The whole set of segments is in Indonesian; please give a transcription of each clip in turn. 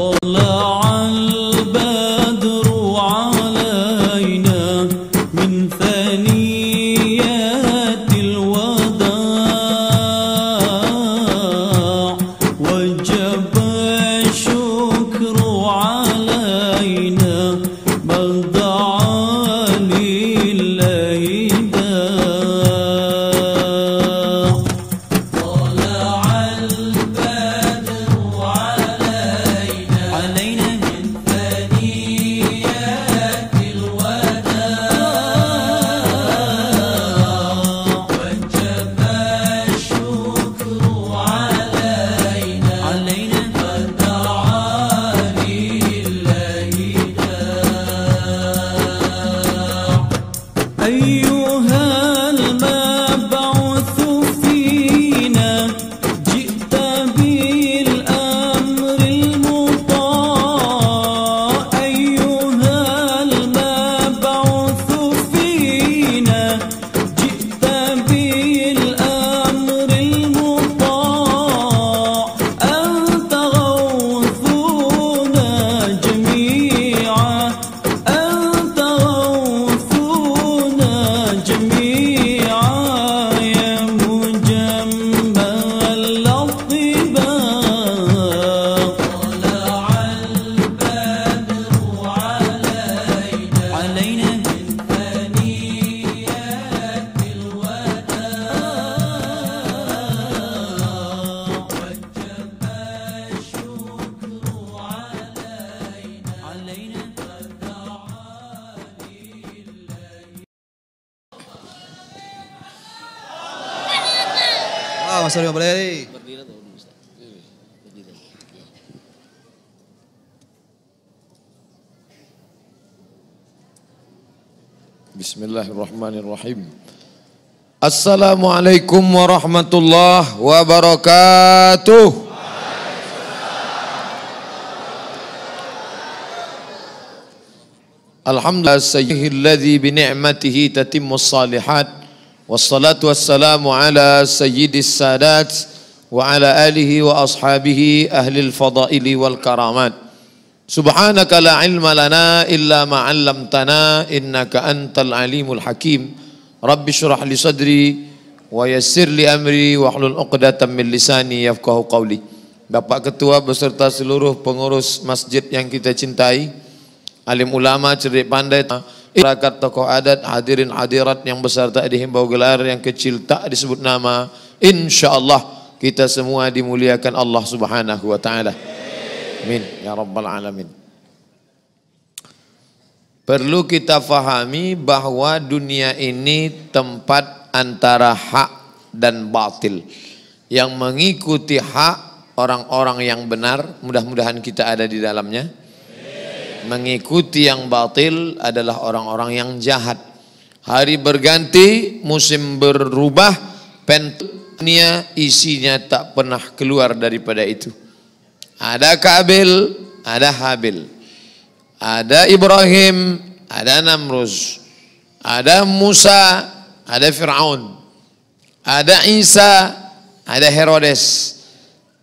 طلع الله Pasar yo boleh. بسم الله الرحمن الرحيم السلام عليكم ورحمة الله وبركاته الحمد لله الذي بنعمته تتم الصالحات والصلاة والسلام على سيد السادات وعلى آله وأصحابه أهل الفضائل والكرامات سبحانك لا علم لنا إلا ما علمتنا إنك أنت العليم الحكيم رب اشرح لي صدري ويسر لي أمري واحلل عقدة من لساني يفقه قولي Bapak Ketua beserta seluruh pengurus masjid yang kita cintai, alim ulama, cerdik pandai, Rakat tokoh adat hadirin hadirat yang besar tak dihimbau gelar yang kecil tak disebut nama Insya Allah kita semua dimuliakan Allah Subhanahu wa taala amin ya rabbal alamin perlu kita fahami bahwa dunia ini tempat antara hak dan batil yang mengikuti hak orang-orang yang benar mudah-mudahan kita ada di dalamnya Mengikuti yang batil adalah orang-orang yang jahat. Hari berganti, musim berubah, pentunya isinya tak pernah keluar daripada itu. Ada Kabil, ada Habil. Ada Ibrahim, ada Namruz, Ada Musa, ada Fir'aun. Ada Isa, ada Herodes.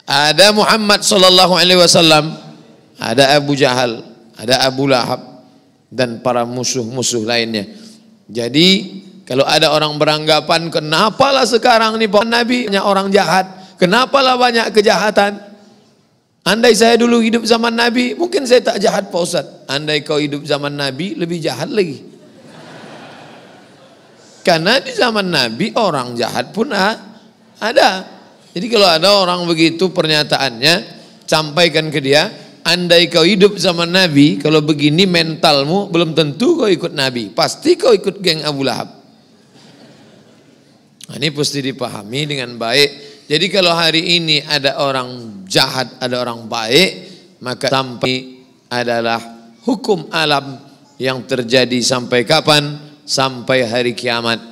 Ada Muhammad sallallahu alaihi wasallam, ada Abu Jahal ada Abu Lahab dan para musuh-musuh lainnya. Jadi kalau ada orang beranggapan kenapalah sekarang nih Pak Nabi banyak orang jahat, kenapalah banyak kejahatan. Andai saya dulu hidup zaman Nabi, mungkin saya tak jahat Pak Ustaz. Andai kau hidup zaman Nabi, lebih jahat lagi. Karena di zaman Nabi orang jahat pun ada. Jadi kalau ada orang begitu pernyataannya, sampaikan ke dia, Andai kau hidup zaman Nabi, kalau begini mentalmu belum tentu kau ikut Nabi. Pasti kau ikut geng Abu Lahab. Nah, ini pasti dipahami dengan baik. Jadi kalau hari ini ada orang jahat, ada orang baik, maka sampai adalah hukum alam yang terjadi sampai kapan? Sampai hari kiamat.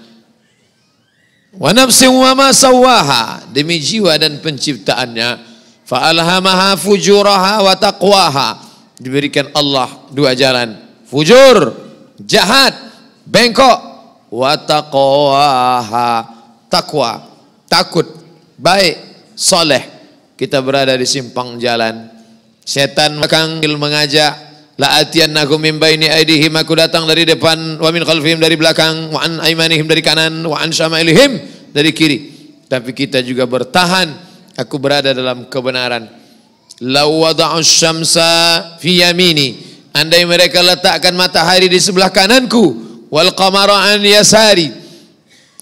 Wa nafsin wa ma sawaha. Demi jiwa dan penciptaannya. Fa'alhamaha fujuraha wa taqwaha. Diberikan Allah dua jalan. Fujur, jahat, bengkok. Wa taqwaha, takwa, takut, baik, soleh. Kita berada di simpang jalan. Setan mekanggil mengajak naku min ini aidihim aku datang dari depan wa min khalfihim dari belakang wa an aimanihim dari kanan wa an syama'ilihim dari kiri. Tapi kita juga bertahan aku berada dalam kebenaran. Lau syamsa fi yamini. Andai mereka letakkan matahari di sebelah kananku wal qamara an yasari.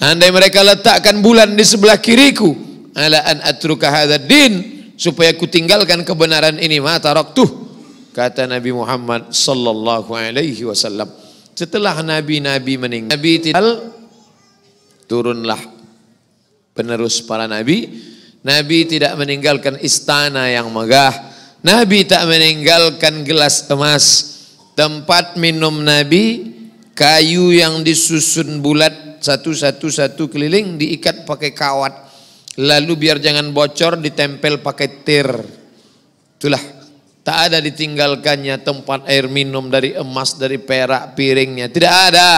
Andai mereka letakkan bulan di sebelah kiriku ala an atruka hadzal din supaya ku tinggalkan kebenaran ini mata taraktuh kata Nabi Muhammad sallallahu alaihi wasallam. Setelah nabi-nabi meninggal, Nabi tinggal. turunlah penerus para nabi Nabi tidak meninggalkan istana yang megah. Nabi tak meninggalkan gelas emas. Tempat minum Nabi, kayu yang disusun bulat satu-satu-satu keliling diikat pakai kawat. Lalu biar jangan bocor ditempel pakai tir. Itulah tak ada ditinggalkannya tempat air minum dari emas, dari perak, piringnya. Tidak ada.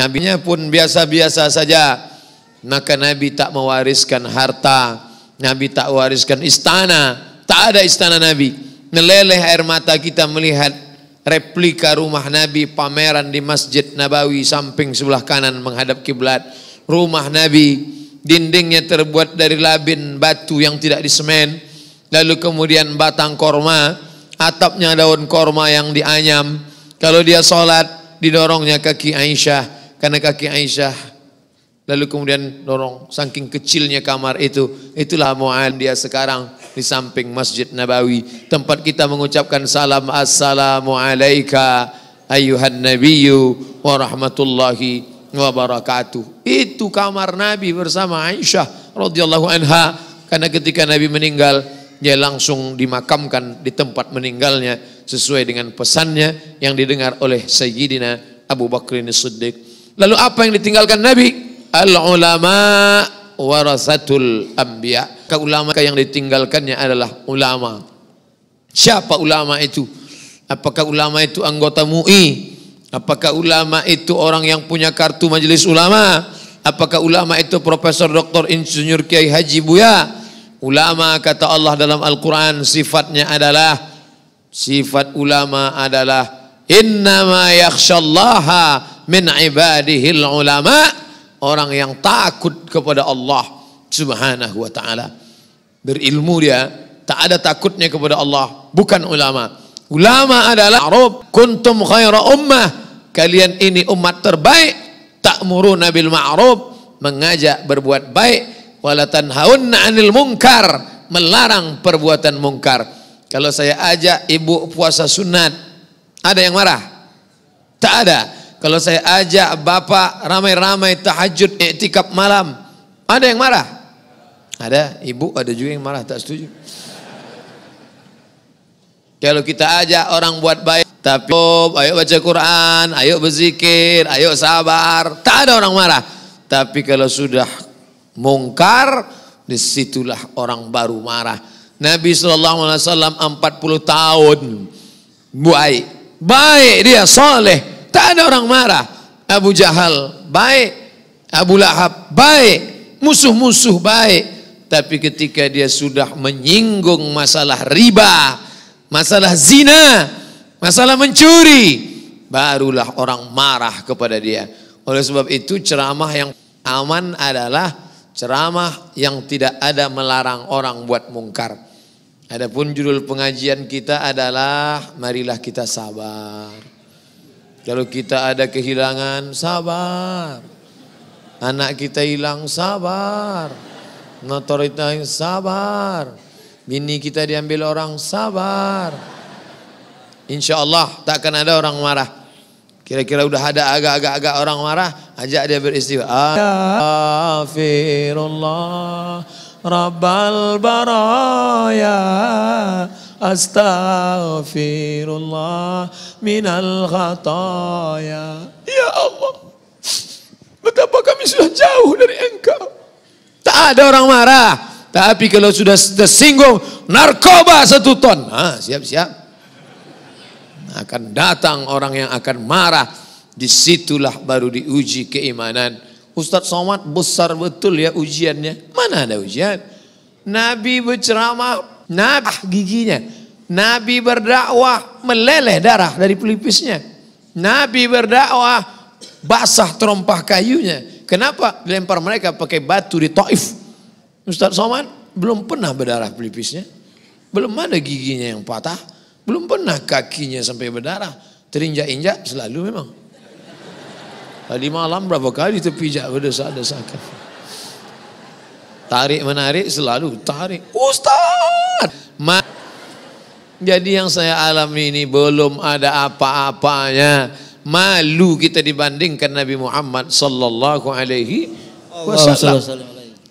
Nabinya pun biasa-biasa saja. Maka Nabi tak mewariskan harta, Nabi tak wariskan istana, tak ada istana Nabi. Meleleh air mata kita melihat replika rumah Nabi pameran di Masjid Nabawi samping sebelah kanan menghadap kiblat. Rumah Nabi dindingnya terbuat dari labin batu yang tidak disemen, lalu kemudian batang korma, atapnya daun korma yang dianyam. Kalau dia sholat didorongnya kaki Aisyah karena kaki Aisyah Lalu kemudian dorong saking kecilnya kamar itu. Itulah mu'an dia sekarang di samping Masjid Nabawi. Tempat kita mengucapkan salam assalamu alaika ayuhan nabiyyu wa rahmatullahi Itu kamar Nabi bersama Aisyah radhiyallahu anha karena ketika Nabi meninggal dia langsung dimakamkan di tempat meninggalnya sesuai dengan pesannya yang didengar oleh Sayyidina Abu Bakr Siddiq. Lalu apa yang ditinggalkan Nabi? al ulama warasatul ambia Keulama yang ditinggalkannya adalah ulama. Siapa ulama itu? Apakah ulama itu anggota MUI? Apakah ulama itu orang yang punya kartu majelis ulama? Apakah ulama itu Profesor doktor, Insinyur Kiai Haji Buya? Ulama kata Allah dalam Al-Quran sifatnya adalah sifat ulama adalah innama yakhshallaha min ibadihil ulama' orang yang takut kepada Allah Subhanahu wa taala. Berilmu dia, tak ada takutnya kepada Allah, bukan ulama. Ulama adalah Arab, kuntum khaira ummah. Kalian ini umat terbaik, tak muru nabil ma'ruf, mengajak berbuat baik, walatan haunna 'anil mungkar melarang perbuatan mungkar. Kalau saya ajak ibu puasa sunat, ada yang marah? Tak ada. Kalau saya ajak bapak ramai-ramai tahajud iktikaf malam, ada yang marah? Ada, ibu ada juga yang marah tak setuju. Kalau kita ajak orang buat baik, tapi oh, ayo baca Quran, ayo berzikir, ayo sabar, tak ada orang marah. Tapi kalau sudah mungkar, disitulah orang baru marah. Nabi SAW 40 tahun baik, baik dia soleh, Tak ada orang marah. Abu Jahal baik, Abu Lahab baik, musuh-musuh baik. Tapi ketika dia sudah menyinggung masalah riba, masalah zina, masalah mencuri, barulah orang marah kepada dia. Oleh sebab itu ceramah yang aman adalah ceramah yang tidak ada melarang orang buat mungkar. Adapun judul pengajian kita adalah marilah kita sabar. Kalau kita ada kehilangan, sabar. Anak kita hilang, sabar. Motor kita sabar. Bini kita diambil orang, sabar. Insya Allah tak akan ada orang marah. Kira-kira udah ada agak-agak orang marah, ajak dia beristighfar. Rabbal Baraya. Astaghfirullah minal khataya. Ya Allah, betapa kami sudah jauh dari engkau. Tak ada orang marah. Tapi kalau sudah tersinggung, narkoba satu ton. siap siap-siap. Akan datang orang yang akan marah. Disitulah baru diuji keimanan. Ustadz Somad besar betul ya ujiannya. Mana ada ujian? Nabi berceramah Nabah giginya. Nabi berdakwah meleleh darah dari pelipisnya. Nabi berdakwah basah terompah kayunya. Kenapa? Dilempar mereka pakai batu di Taif. Ustaz Soman belum pernah berdarah pelipisnya. Belum ada giginya yang patah. Belum pernah kakinya sampai berdarah. Terinjak-injak selalu memang. Tadi malam berapa kali terpijak berdesak-desakan. Tarik menarik selalu tarik. Ustaz. Ma Jadi yang saya alami ini belum ada apa-apanya. Malu kita dibandingkan Nabi Muhammad sallallahu alaihi wasallam.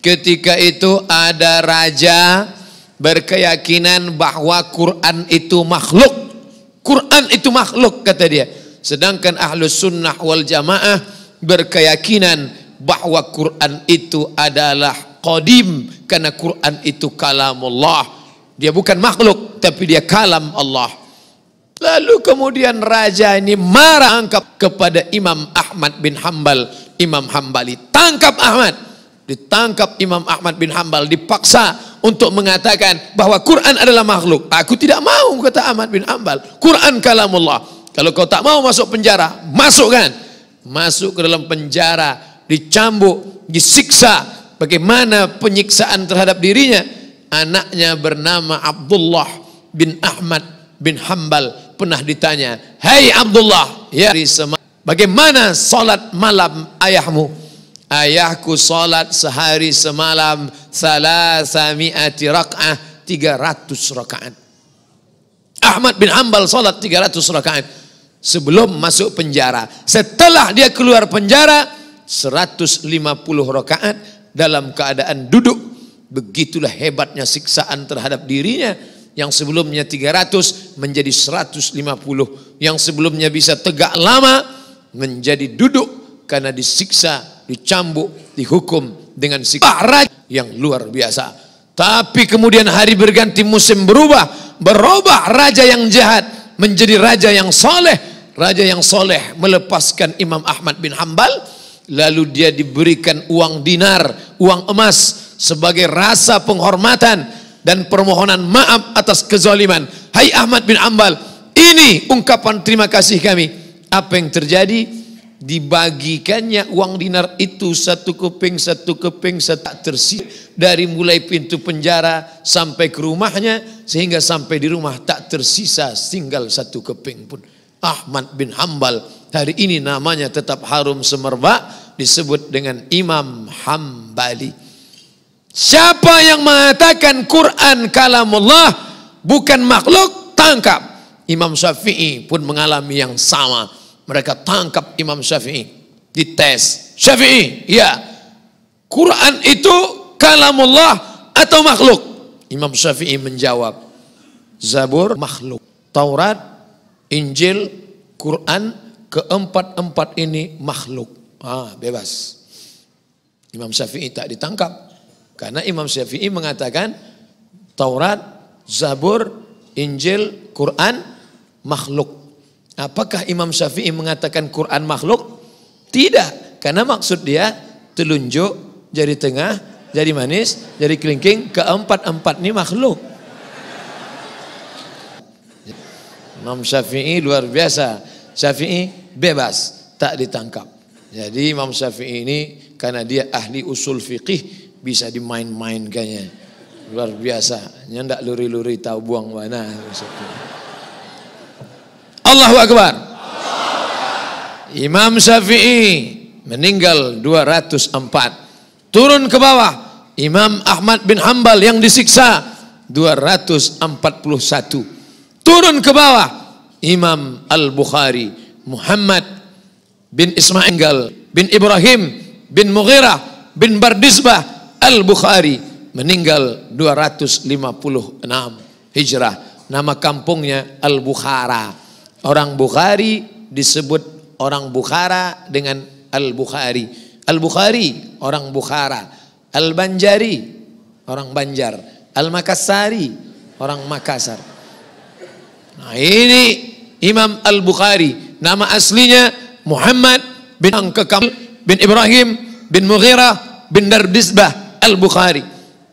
Ketika itu ada raja berkeyakinan bahwa Quran itu makhluk. Quran itu makhluk kata dia. Sedangkan ahlus sunnah wal jamaah berkeyakinan bahwa Quran itu adalah qadim karena Quran itu kalam Allah, Dia bukan makhluk tapi dia kalam Allah. Lalu kemudian raja ini marah angkap kepada Imam Ahmad bin Hambal. Imam Hambali, tangkap Ahmad. Ditangkap Imam Ahmad bin Hambal, dipaksa untuk mengatakan bahwa Quran adalah makhluk. Aku tidak mau, kata Ahmad bin Hambal. Quran kalam Allah. Kalau kau tak mau masuk penjara, masukkan. Masuk ke dalam penjara, dicambuk, disiksa, bagaimana penyiksaan terhadap dirinya. Anaknya bernama Abdullah bin Ahmad bin Hambal pernah ditanya, Hai hey Abdullah, ya bagaimana salat malam ayahmu? Ayahku salat sehari semalam salasami'ati rak'ah 300 rakaat. Ahmad bin Hambal salat 300 rakaat sebelum masuk penjara. Setelah dia keluar penjara 150 rakaat dalam keadaan duduk. Begitulah hebatnya siksaan terhadap dirinya yang sebelumnya 300 menjadi 150, yang sebelumnya bisa tegak lama menjadi duduk karena disiksa, dicambuk, dihukum dengan siksa yang luar biasa. Tapi kemudian hari berganti musim berubah, berubah raja yang jahat menjadi raja yang soleh. Raja yang soleh melepaskan Imam Ahmad bin Hambal lalu dia diberikan uang dinar, uang emas sebagai rasa penghormatan dan permohonan maaf atas kezaliman. Hai Ahmad bin Ambal, ini ungkapan terima kasih kami. Apa yang terjadi? Dibagikannya uang dinar itu satu keping, satu keping, satu tersisa dari mulai pintu penjara sampai ke rumahnya sehingga sampai di rumah tak tersisa tinggal satu keping pun. Ahmad bin Hambal Hari ini namanya tetap harum semerbak disebut dengan Imam Hambali. Siapa yang mengatakan Quran kalamullah bukan makhluk, tangkap. Imam Syafi'i pun mengalami yang sama. Mereka tangkap Imam Syafi'i. Dites. Syafi'i, ya. Quran itu kalamullah atau makhluk? Imam Syafi'i menjawab. Zabur makhluk. Taurat, Injil, Quran keempat-empat ini makhluk. Ah, bebas. Imam Syafi'i tak ditangkap. Karena Imam Syafi'i mengatakan Taurat, Zabur, Injil, Quran makhluk. Apakah Imam Syafi'i mengatakan Quran makhluk? Tidak, karena maksud dia telunjuk, jadi tengah, jadi manis, jadi kelingking, keempat-empat ini makhluk. Imam Syafi'i luar biasa. Syafi'i bebas, tak ditangkap. Jadi Imam Syafi'i ini karena dia ahli usul fikih bisa dimain-mainkannya. Luar biasa. Nyandak luri-luri tahu buang mana. Allahu Akbar. Imam Syafi'i meninggal 204. Turun ke bawah. Imam Ahmad bin Hambal yang disiksa 241. Turun ke bawah Imam Al-Bukhari Muhammad bin Ismail bin Ibrahim bin Mughirah bin Bardisbah Al-Bukhari meninggal 256 Hijrah. Nama kampungnya Al-Bukhara. Orang Bukhari disebut orang Bukhara dengan Al-Bukhari. Al-Bukhari orang Bukhara. Al-Banjari orang Banjar. Al-Makassari orang Makassar. Nah ini Imam Al-Bukhari Nama aslinya Muhammad bin Angkekam bin Ibrahim bin Mughira bin Dardisbah Al-Bukhari.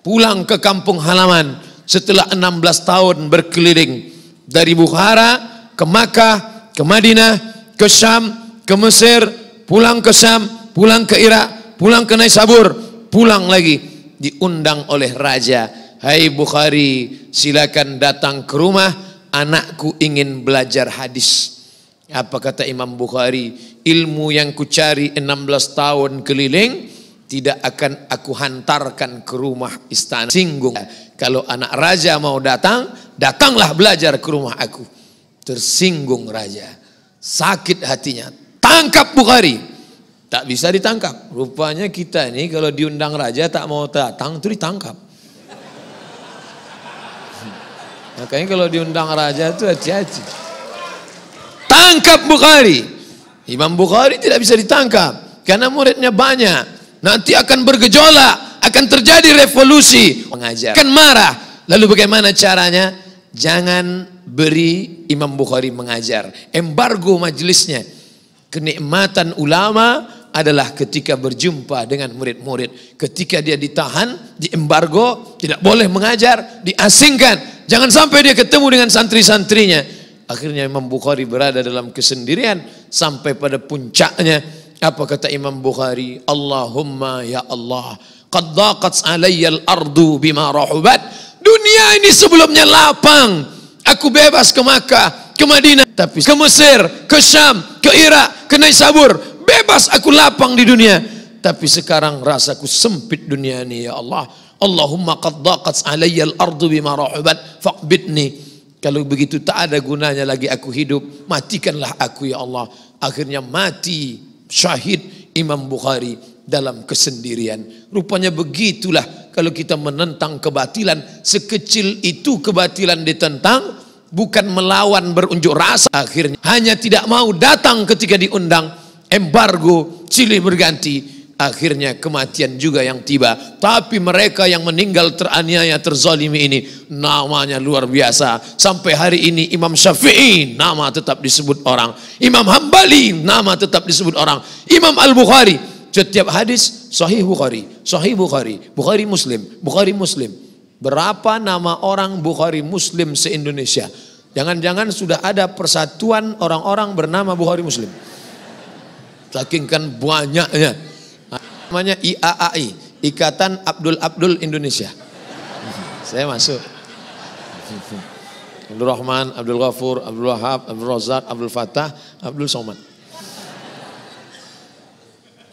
Pulang ke kampung halaman setelah 16 tahun berkeliling dari Bukhara ke Makkah, ke Madinah, ke Syam, ke Mesir, pulang ke Syam, pulang ke Irak, pulang ke Naisabur, pulang lagi diundang oleh raja. Hai hey Bukhari, silakan datang ke rumah, anakku ingin belajar hadis. Apa kata Imam Bukhari? Ilmu yang kucari 16 tahun keliling tidak akan aku hantarkan ke rumah istana. Singgung. Kalau anak raja mau datang, datanglah belajar ke rumah aku. Tersinggung raja. Sakit hatinya. Tangkap Bukhari. Tak bisa ditangkap. Rupanya kita ini kalau diundang raja tak mau datang itu ditangkap. Makanya kalau diundang raja itu hati-hati tangkap Bukhari. Imam Bukhari tidak bisa ditangkap karena muridnya banyak. Nanti akan bergejolak, akan terjadi revolusi. Mengajar. Akan marah. Lalu bagaimana caranya? Jangan beri Imam Bukhari mengajar. Embargo majelisnya. Kenikmatan ulama adalah ketika berjumpa dengan murid-murid. Ketika dia ditahan, diembargo, tidak boleh mengajar, diasingkan. Jangan sampai dia ketemu dengan santri-santrinya. Akhirnya Imam Bukhari berada dalam kesendirian sampai pada puncaknya. Apa kata Imam Bukhari? Allahumma ya Allah. Qad daqats alayyal ardu bima rahubat. Dunia ini sebelumnya lapang. Aku bebas ke Makkah, ke Madinah, tapi ke Mesir, ke Syam, ke Irak, ke Naisabur. Bebas aku lapang di dunia. Tapi sekarang rasaku sempit dunia ini ya Allah. Allahumma qad daqats alayyal ardu bima rahubat Faqbitni. Kalau begitu tak ada gunanya lagi aku hidup, matikanlah aku ya Allah. Akhirnya mati syahid Imam Bukhari dalam kesendirian. Rupanya begitulah kalau kita menentang kebatilan, sekecil itu kebatilan ditentang, bukan melawan berunjuk rasa akhirnya. Hanya tidak mau datang ketika diundang, embargo, silih berganti, akhirnya kematian juga yang tiba. Tapi mereka yang meninggal teraniaya terzalimi ini namanya luar biasa. Sampai hari ini Imam Syafi'i nama tetap disebut orang. Imam Hambali nama tetap disebut orang. Imam Al-Bukhari setiap hadis sahih Bukhari, sahih Bukhari, Bukhari Muslim, Bukhari Muslim. Berapa nama orang Bukhari Muslim se-Indonesia? Jangan-jangan sudah ada persatuan orang-orang bernama Bukhari Muslim. Saking kan banyaknya namanya IAAI, Ikatan Abdul Abdul Indonesia. Saya masuk. Abdul Rahman, Abdul Ghafur, Abdul Wahab, Abdul Razak, Abdul Fatah, Abdul Somad.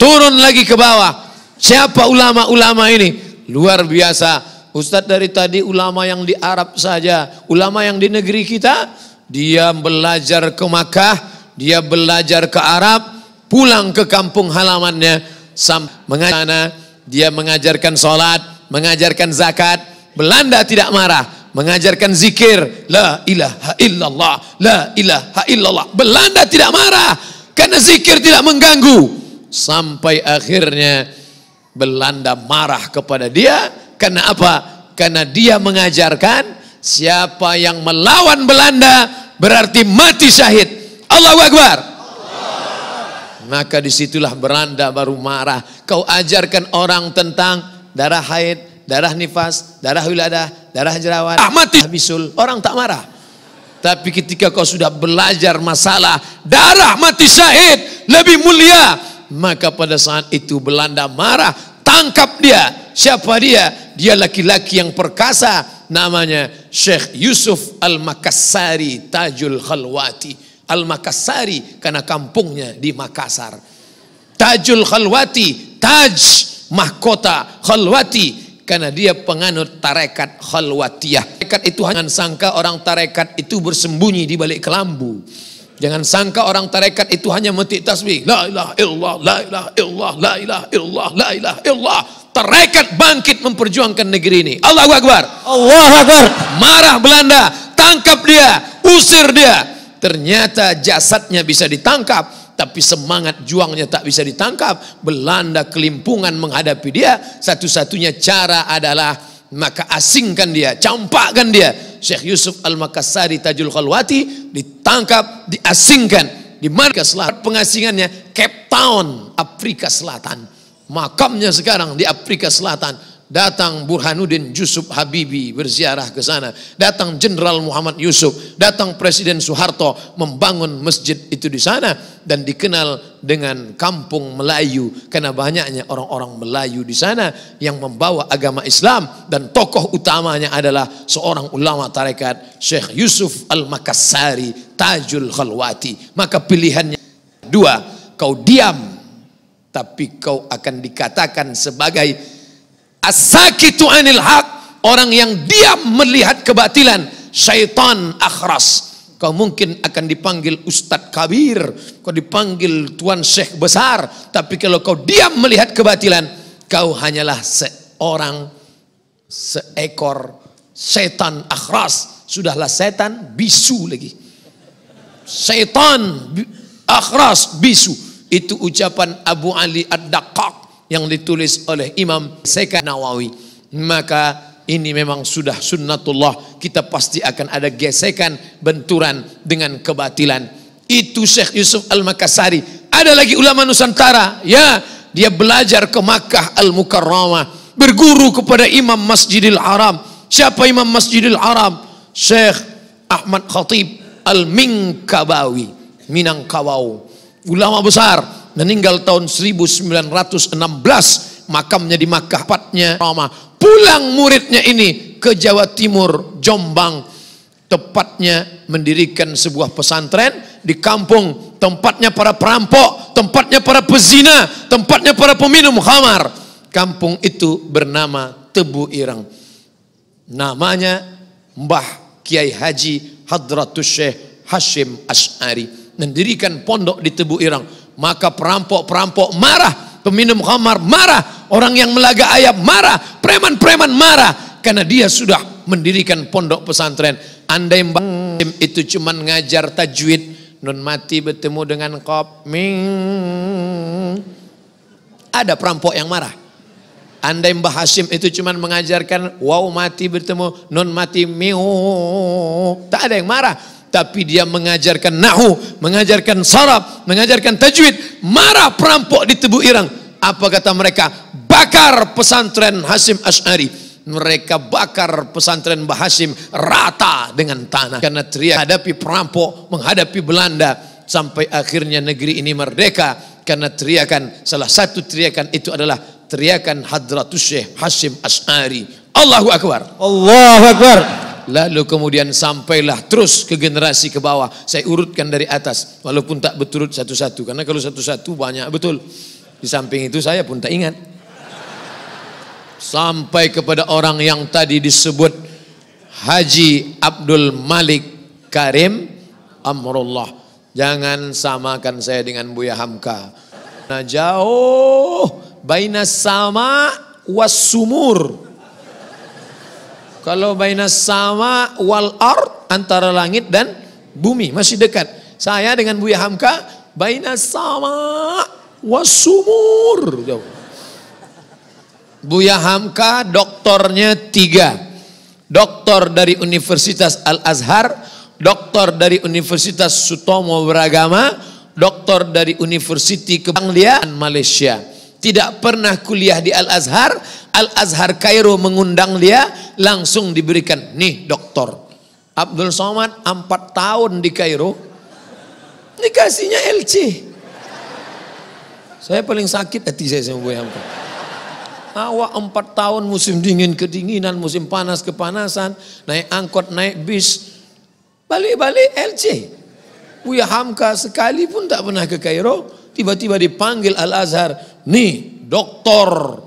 Turun lagi ke bawah. Siapa ulama-ulama ini? Luar biasa. Ustadz dari tadi ulama yang di Arab saja, ulama yang di negeri kita, dia belajar ke Makkah, dia belajar ke Arab, pulang ke kampung halamannya, mengajarkan dia mengajarkan sholat, mengajarkan zakat. Belanda tidak marah, mengajarkan zikir. La ilaha illallah, la ilaha illallah. Belanda tidak marah, karena zikir tidak mengganggu. Sampai akhirnya Belanda marah kepada dia, karena apa? Karena dia mengajarkan siapa yang melawan Belanda berarti mati syahid. Allahu Akbar. Maka disitulah beranda baru marah. Kau ajarkan orang tentang darah haid, darah nifas, darah wiladah, darah jerawat. Ah mati. Habisul. Orang tak marah. Tapi ketika kau sudah belajar masalah darah mati syahid lebih mulia. Maka pada saat itu Belanda marah. Tangkap dia. Siapa dia? Dia laki-laki yang perkasa. Namanya Sheikh Yusuf Al-Makassari Tajul Khalwati Al-Makassari karena kampungnya di Makassar. Tajul Khalwati, Taj mahkota Khalwati karena dia penganut tarekat Khalwatiyah. Tarekat itu jangan sangka orang tarekat itu bersembunyi di balik kelambu. Jangan sangka orang tarekat itu hanya metik tasbih. La ilaha illallah, la ilaha illallah, la ilaha illallah, la ilaha illallah. Tarekat bangkit memperjuangkan negeri ini. Allahu Akbar. Allahu Akbar. Marah Belanda, tangkap dia, usir dia, Ternyata jasadnya bisa ditangkap, tapi semangat juangnya tak bisa ditangkap. Belanda kelimpungan menghadapi dia. Satu-satunya cara adalah maka asingkan dia, campakkan dia. Syekh Yusuf Al-Makassari Tajul Khalwati ditangkap, diasingkan di markas Selatan. Pengasingannya Cape Town, Afrika Selatan. Makamnya sekarang di Afrika Selatan Datang Burhanuddin Yusuf Habibi berziarah ke sana. Datang Jenderal Muhammad Yusuf. Datang Presiden Soeharto membangun masjid itu di sana. Dan dikenal dengan kampung Melayu. Karena banyaknya orang-orang Melayu di sana yang membawa agama Islam. Dan tokoh utamanya adalah seorang ulama tarekat Syekh Yusuf Al-Makassari Tajul Khalwati. Maka pilihannya dua, kau diam tapi kau akan dikatakan sebagai as anil haq, orang yang diam melihat kebatilan, syaitan akhras. Kau mungkin akan dipanggil ustad Kabir, kau dipanggil Tuan Syekh Besar, tapi kalau kau diam melihat kebatilan, kau hanyalah seorang seekor setan akhras. Sudahlah setan bisu lagi. Setan akhras bisu. Itu ucapan Abu Ali ad dakak yang ditulis oleh Imam Seka Nawawi. Maka ini memang sudah sunnatullah. Kita pasti akan ada gesekan, benturan dengan kebatilan. Itu Syekh Yusuf Al-Makassari. Ada lagi ulama Nusantara. Ya, dia belajar ke Makkah Al-Mukarramah. Berguru kepada Imam Masjidil Haram. Siapa Imam Masjidil Haram? Syekh Ahmad Khatib Al-Minkabawi. Minangkabau. Ulama besar meninggal tahun 1916 makamnya di Makkah patnya Roma pulang muridnya ini ke Jawa Timur Jombang tepatnya mendirikan sebuah pesantren di kampung tempatnya para perampok tempatnya para pezina tempatnya para peminum khamar kampung itu bernama Tebu Irang namanya Mbah Kiai Haji Hadratus Syekh Hashim Ash'ari mendirikan pondok di Tebu Irang maka perampok-perampok marah, peminum khamar marah, orang yang melaga ayam marah, preman-preman marah karena dia sudah mendirikan pondok pesantren. Andai bang itu cuma ngajar tajwid, non mati bertemu dengan kop ming. Ada perampok yang marah. Andai Mbah Hashim itu cuma mengajarkan wow mati bertemu non mati miu. Tak ada yang marah tapi dia mengajarkan nahu, mengajarkan sarap, mengajarkan tajwid. Marah perampok di tebu Irang. Apa kata mereka? Bakar pesantren Hasim Ash'ari. Mereka bakar pesantren Mbah Hasim rata dengan tanah. Karena teriak hadapi perampok, menghadapi Belanda. Sampai akhirnya negeri ini merdeka. Karena teriakan, salah satu teriakan itu adalah teriakan Hadratus Syekh Hasim Ash'ari. Allahu Akbar. Allahu Akbar lalu kemudian sampailah terus ke generasi ke bawah. Saya urutkan dari atas, walaupun tak berturut satu-satu. Karena kalau satu-satu banyak betul. Di samping itu saya pun tak ingat. Sampai kepada orang yang tadi disebut Haji Abdul Malik Karim Amrullah. Jangan samakan saya dengan Buya Hamka. Nah jauh, baina sama was sumur. Kalau baina sama wal ar antara langit dan bumi masih dekat. Saya dengan Buya Hamka baina sama wasumur jauh. Buya Hamka doktornya tiga. Doktor dari Universitas Al-Azhar, doktor dari Universitas Sutomo Beragama, doktor dari Universiti Kebanglian Malaysia. Tidak pernah kuliah di Al-Azhar. Al-Azhar Kairo mengundang dia. Langsung diberikan. Nih doktor. Abdul Somad empat tahun di Kairo. Dikasihnya LC. Saya paling sakit hati saya sama Buya Hamka. Awak empat tahun musim dingin kedinginan, musim panas kepanasan, naik angkot, naik bis, balik-balik LC. Buya Hamka pun tak pernah ke Kairo, tiba-tiba dipanggil Al Azhar. Nih, Doktor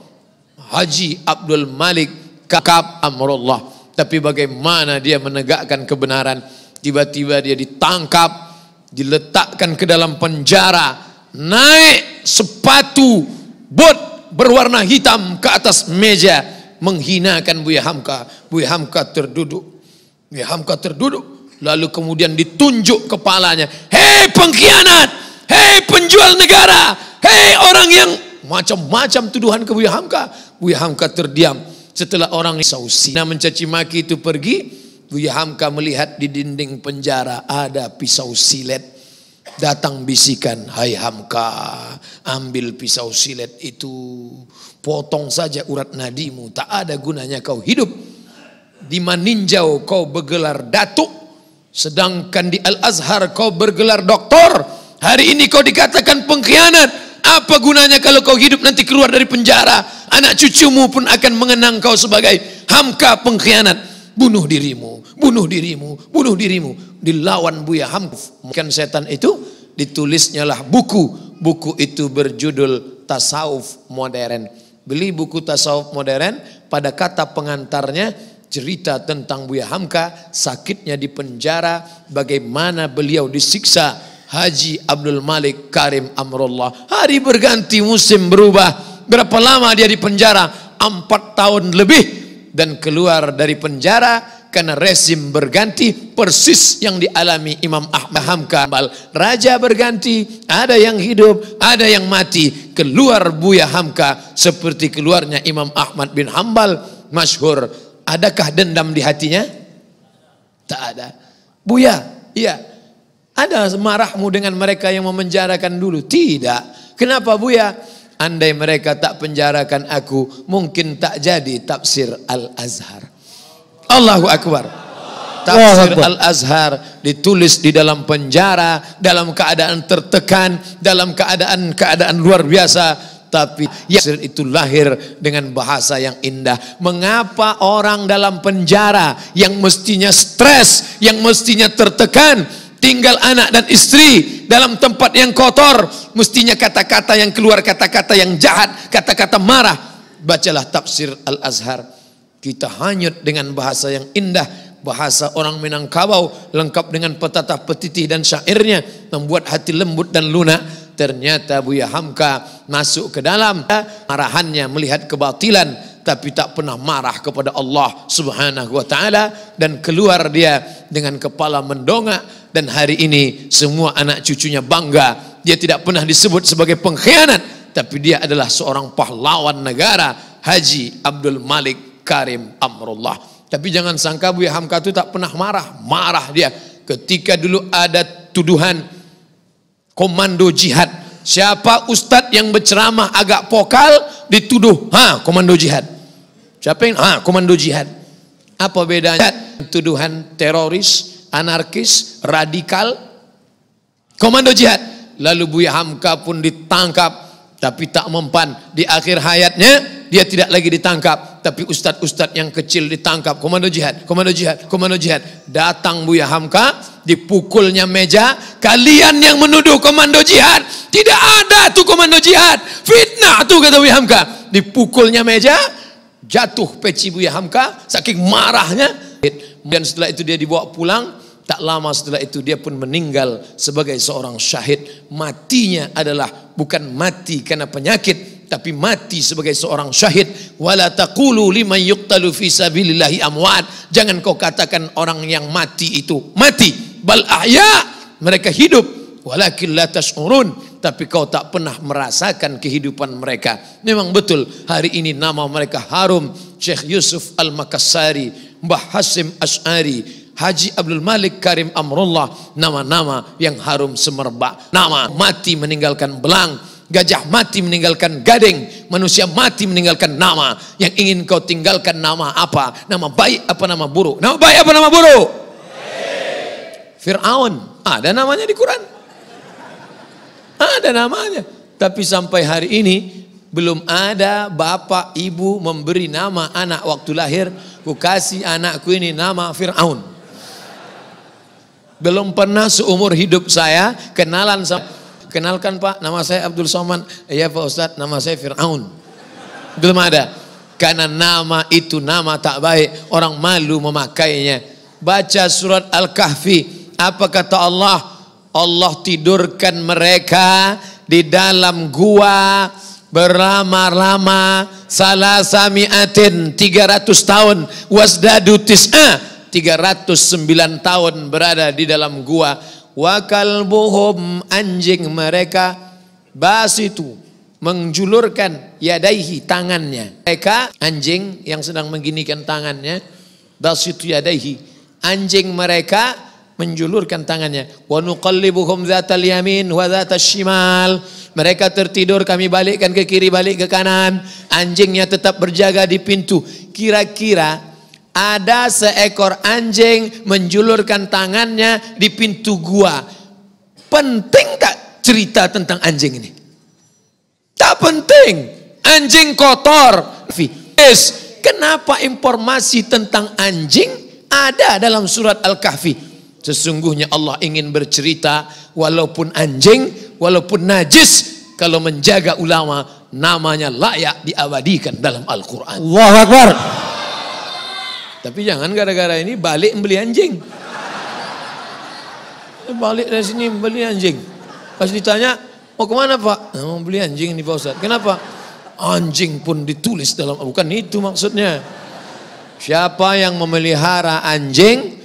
Haji Abdul Malik Kakab Amrullah. Tapi bagaimana dia menegakkan kebenaran? Tiba-tiba dia ditangkap, diletakkan ke dalam penjara, naik sepatu bot berwarna hitam ke atas meja, menghinakan Buya Hamka. Buya Hamka terduduk. Buya Hamka terduduk. Lalu kemudian ditunjuk kepalanya. Hei pengkhianat! Hei penjual negara! Hei orang yang Macam-macam tuduhan ke Buya Hamka. Buya Hamka terdiam. Setelah orang Sausina mencaci maki itu pergi, Buya Hamka melihat di dinding penjara ada pisau silet. Datang bisikan, "Hai Hamka, ambil pisau silet itu, potong saja urat nadimu, tak ada gunanya kau hidup." Di Maninjau kau bergelar datuk, sedangkan di Al-Azhar kau bergelar doktor. Hari ini kau dikatakan pengkhianat, apa gunanya kalau kau hidup nanti keluar dari penjara? Anak cucumu pun akan mengenang kau sebagai hamka pengkhianat. Bunuh dirimu, bunuh dirimu, bunuh dirimu. Dilawan Buya Hamka. Mungkin setan itu ditulisnya lah buku. Buku itu berjudul Tasawuf Modern. Beli buku Tasawuf Modern, pada kata pengantarnya cerita tentang Buya Hamka, sakitnya di penjara, bagaimana beliau disiksa Haji Abdul Malik Karim Amrullah. Hari berganti, musim berubah. Berapa lama dia di penjara? Empat tahun lebih. Dan keluar dari penjara karena rezim berganti persis yang dialami Imam Ahmad Hamka. Raja berganti, ada yang hidup, ada yang mati. Keluar Buya Hamka seperti keluarnya Imam Ahmad bin Hambal masyhur. Adakah dendam di hatinya? Tak ada. Buya, iya ada marahmu dengan mereka yang memenjarakan dulu? Tidak. Kenapa Buya? Andai mereka tak penjarakan aku, mungkin tak jadi tafsir Al-Azhar. Allahu Akbar. Tafsir Al-Azhar ditulis di dalam penjara, dalam keadaan tertekan, dalam keadaan-keadaan luar biasa tapi tafsir itu lahir dengan bahasa yang indah. Mengapa orang dalam penjara yang mestinya stres, yang mestinya tertekan, tinggal anak dan istri dalam tempat yang kotor, mestinya kata-kata yang keluar kata-kata yang jahat, kata-kata marah. Bacalah tafsir Al-Azhar. Kita hanyut dengan bahasa yang indah, bahasa orang Minangkabau lengkap dengan petatah petitih dan syairnya membuat hati lembut dan lunak ternyata Buya Hamka masuk ke dalam marahannya melihat kebatilan tapi tak pernah marah kepada Allah Subhanahu wa taala dan keluar dia dengan kepala mendongak dan hari ini semua anak cucunya bangga. Dia tidak pernah disebut sebagai pengkhianat, tapi dia adalah seorang pahlawan negara, Haji Abdul Malik Karim Amrullah. Tapi jangan sangka Buya Hamka itu tak pernah marah, marah dia. Ketika dulu ada tuduhan komando jihad, siapa ustadz yang berceramah agak pokal dituduh, ha komando jihad. Siapa yang ha komando jihad? Apa bedanya tuduhan teroris anarkis, radikal, komando jihad. Lalu Buya Hamka pun ditangkap, tapi tak mempan. Di akhir hayatnya, dia tidak lagi ditangkap. Tapi ustadz-ustadz yang kecil ditangkap. Komando jihad, komando jihad, komando jihad. Datang Buya Hamka, dipukulnya meja. Kalian yang menuduh komando jihad, tidak ada tuh komando jihad. Fitnah tuh kata Buya Hamka. Dipukulnya meja, jatuh peci Buya Hamka, saking marahnya. Dan setelah itu dia dibawa pulang, Tak lama setelah itu dia pun meninggal sebagai seorang syahid. Matinya adalah bukan mati karena penyakit, tapi mati sebagai seorang syahid. Wala taqulu liman yuqtalu fi amwat. Jangan kau katakan orang yang mati itu mati, bal ahya. Mereka hidup, walakin la tash'urun tapi kau tak pernah merasakan kehidupan mereka. Memang betul hari ini nama mereka harum Syekh Yusuf Al-Makassari, Mbah Hasim Ash'ari, Haji Abdul Malik Karim Amrullah nama-nama yang harum semerbak nama mati meninggalkan belang gajah mati meninggalkan gading manusia mati meninggalkan nama yang ingin kau tinggalkan nama apa nama baik apa nama buruk nama baik apa nama buruk Fir'aun ada namanya di Quran ada namanya tapi sampai hari ini belum ada bapak ibu memberi nama anak waktu lahir ku anakku ini nama Fir'aun belum pernah seumur hidup saya kenalan sama kenalkan Pak, nama saya Abdul Somad. ya Pak Ustadz, nama saya Fir'aun. Belum ada. Karena nama itu nama tak baik. Orang malu memakainya. Baca surat Al-Kahfi. Apa kata Allah? Allah tidurkan mereka di dalam gua berlama-lama salah atin 300 tahun wasdadu ah 309 tahun berada di dalam gua. Wakal bohom anjing mereka Bas itu menjulurkan yadaihi tangannya. Mereka anjing yang sedang mengginikan tangannya Bas itu yadaihi. Anjing mereka menjulurkan tangannya. Wa nuqallibuhum dzatal yamin wa dzatal shimal. Mereka tertidur kami balikkan ke kiri balik ke kanan. Anjingnya tetap berjaga di pintu. Kira-kira ada seekor anjing menjulurkan tangannya di pintu gua. Penting tak cerita tentang anjing ini? Tak penting. Anjing kotor. Yes. Kenapa informasi tentang anjing ada dalam surat Al-Kahfi? Sesungguhnya Allah ingin bercerita walaupun anjing, walaupun najis, kalau menjaga ulama namanya layak diabadikan dalam Al-Quran. Allahu Akbar. Tapi jangan gara-gara ini balik membeli anjing. Balik dari sini membeli anjing. Pas ditanya, mau kemana pak? Nah, mau beli anjing ini Pak Ustadz. Kenapa? Anjing pun ditulis dalam, oh, bukan itu maksudnya. Siapa yang memelihara anjing,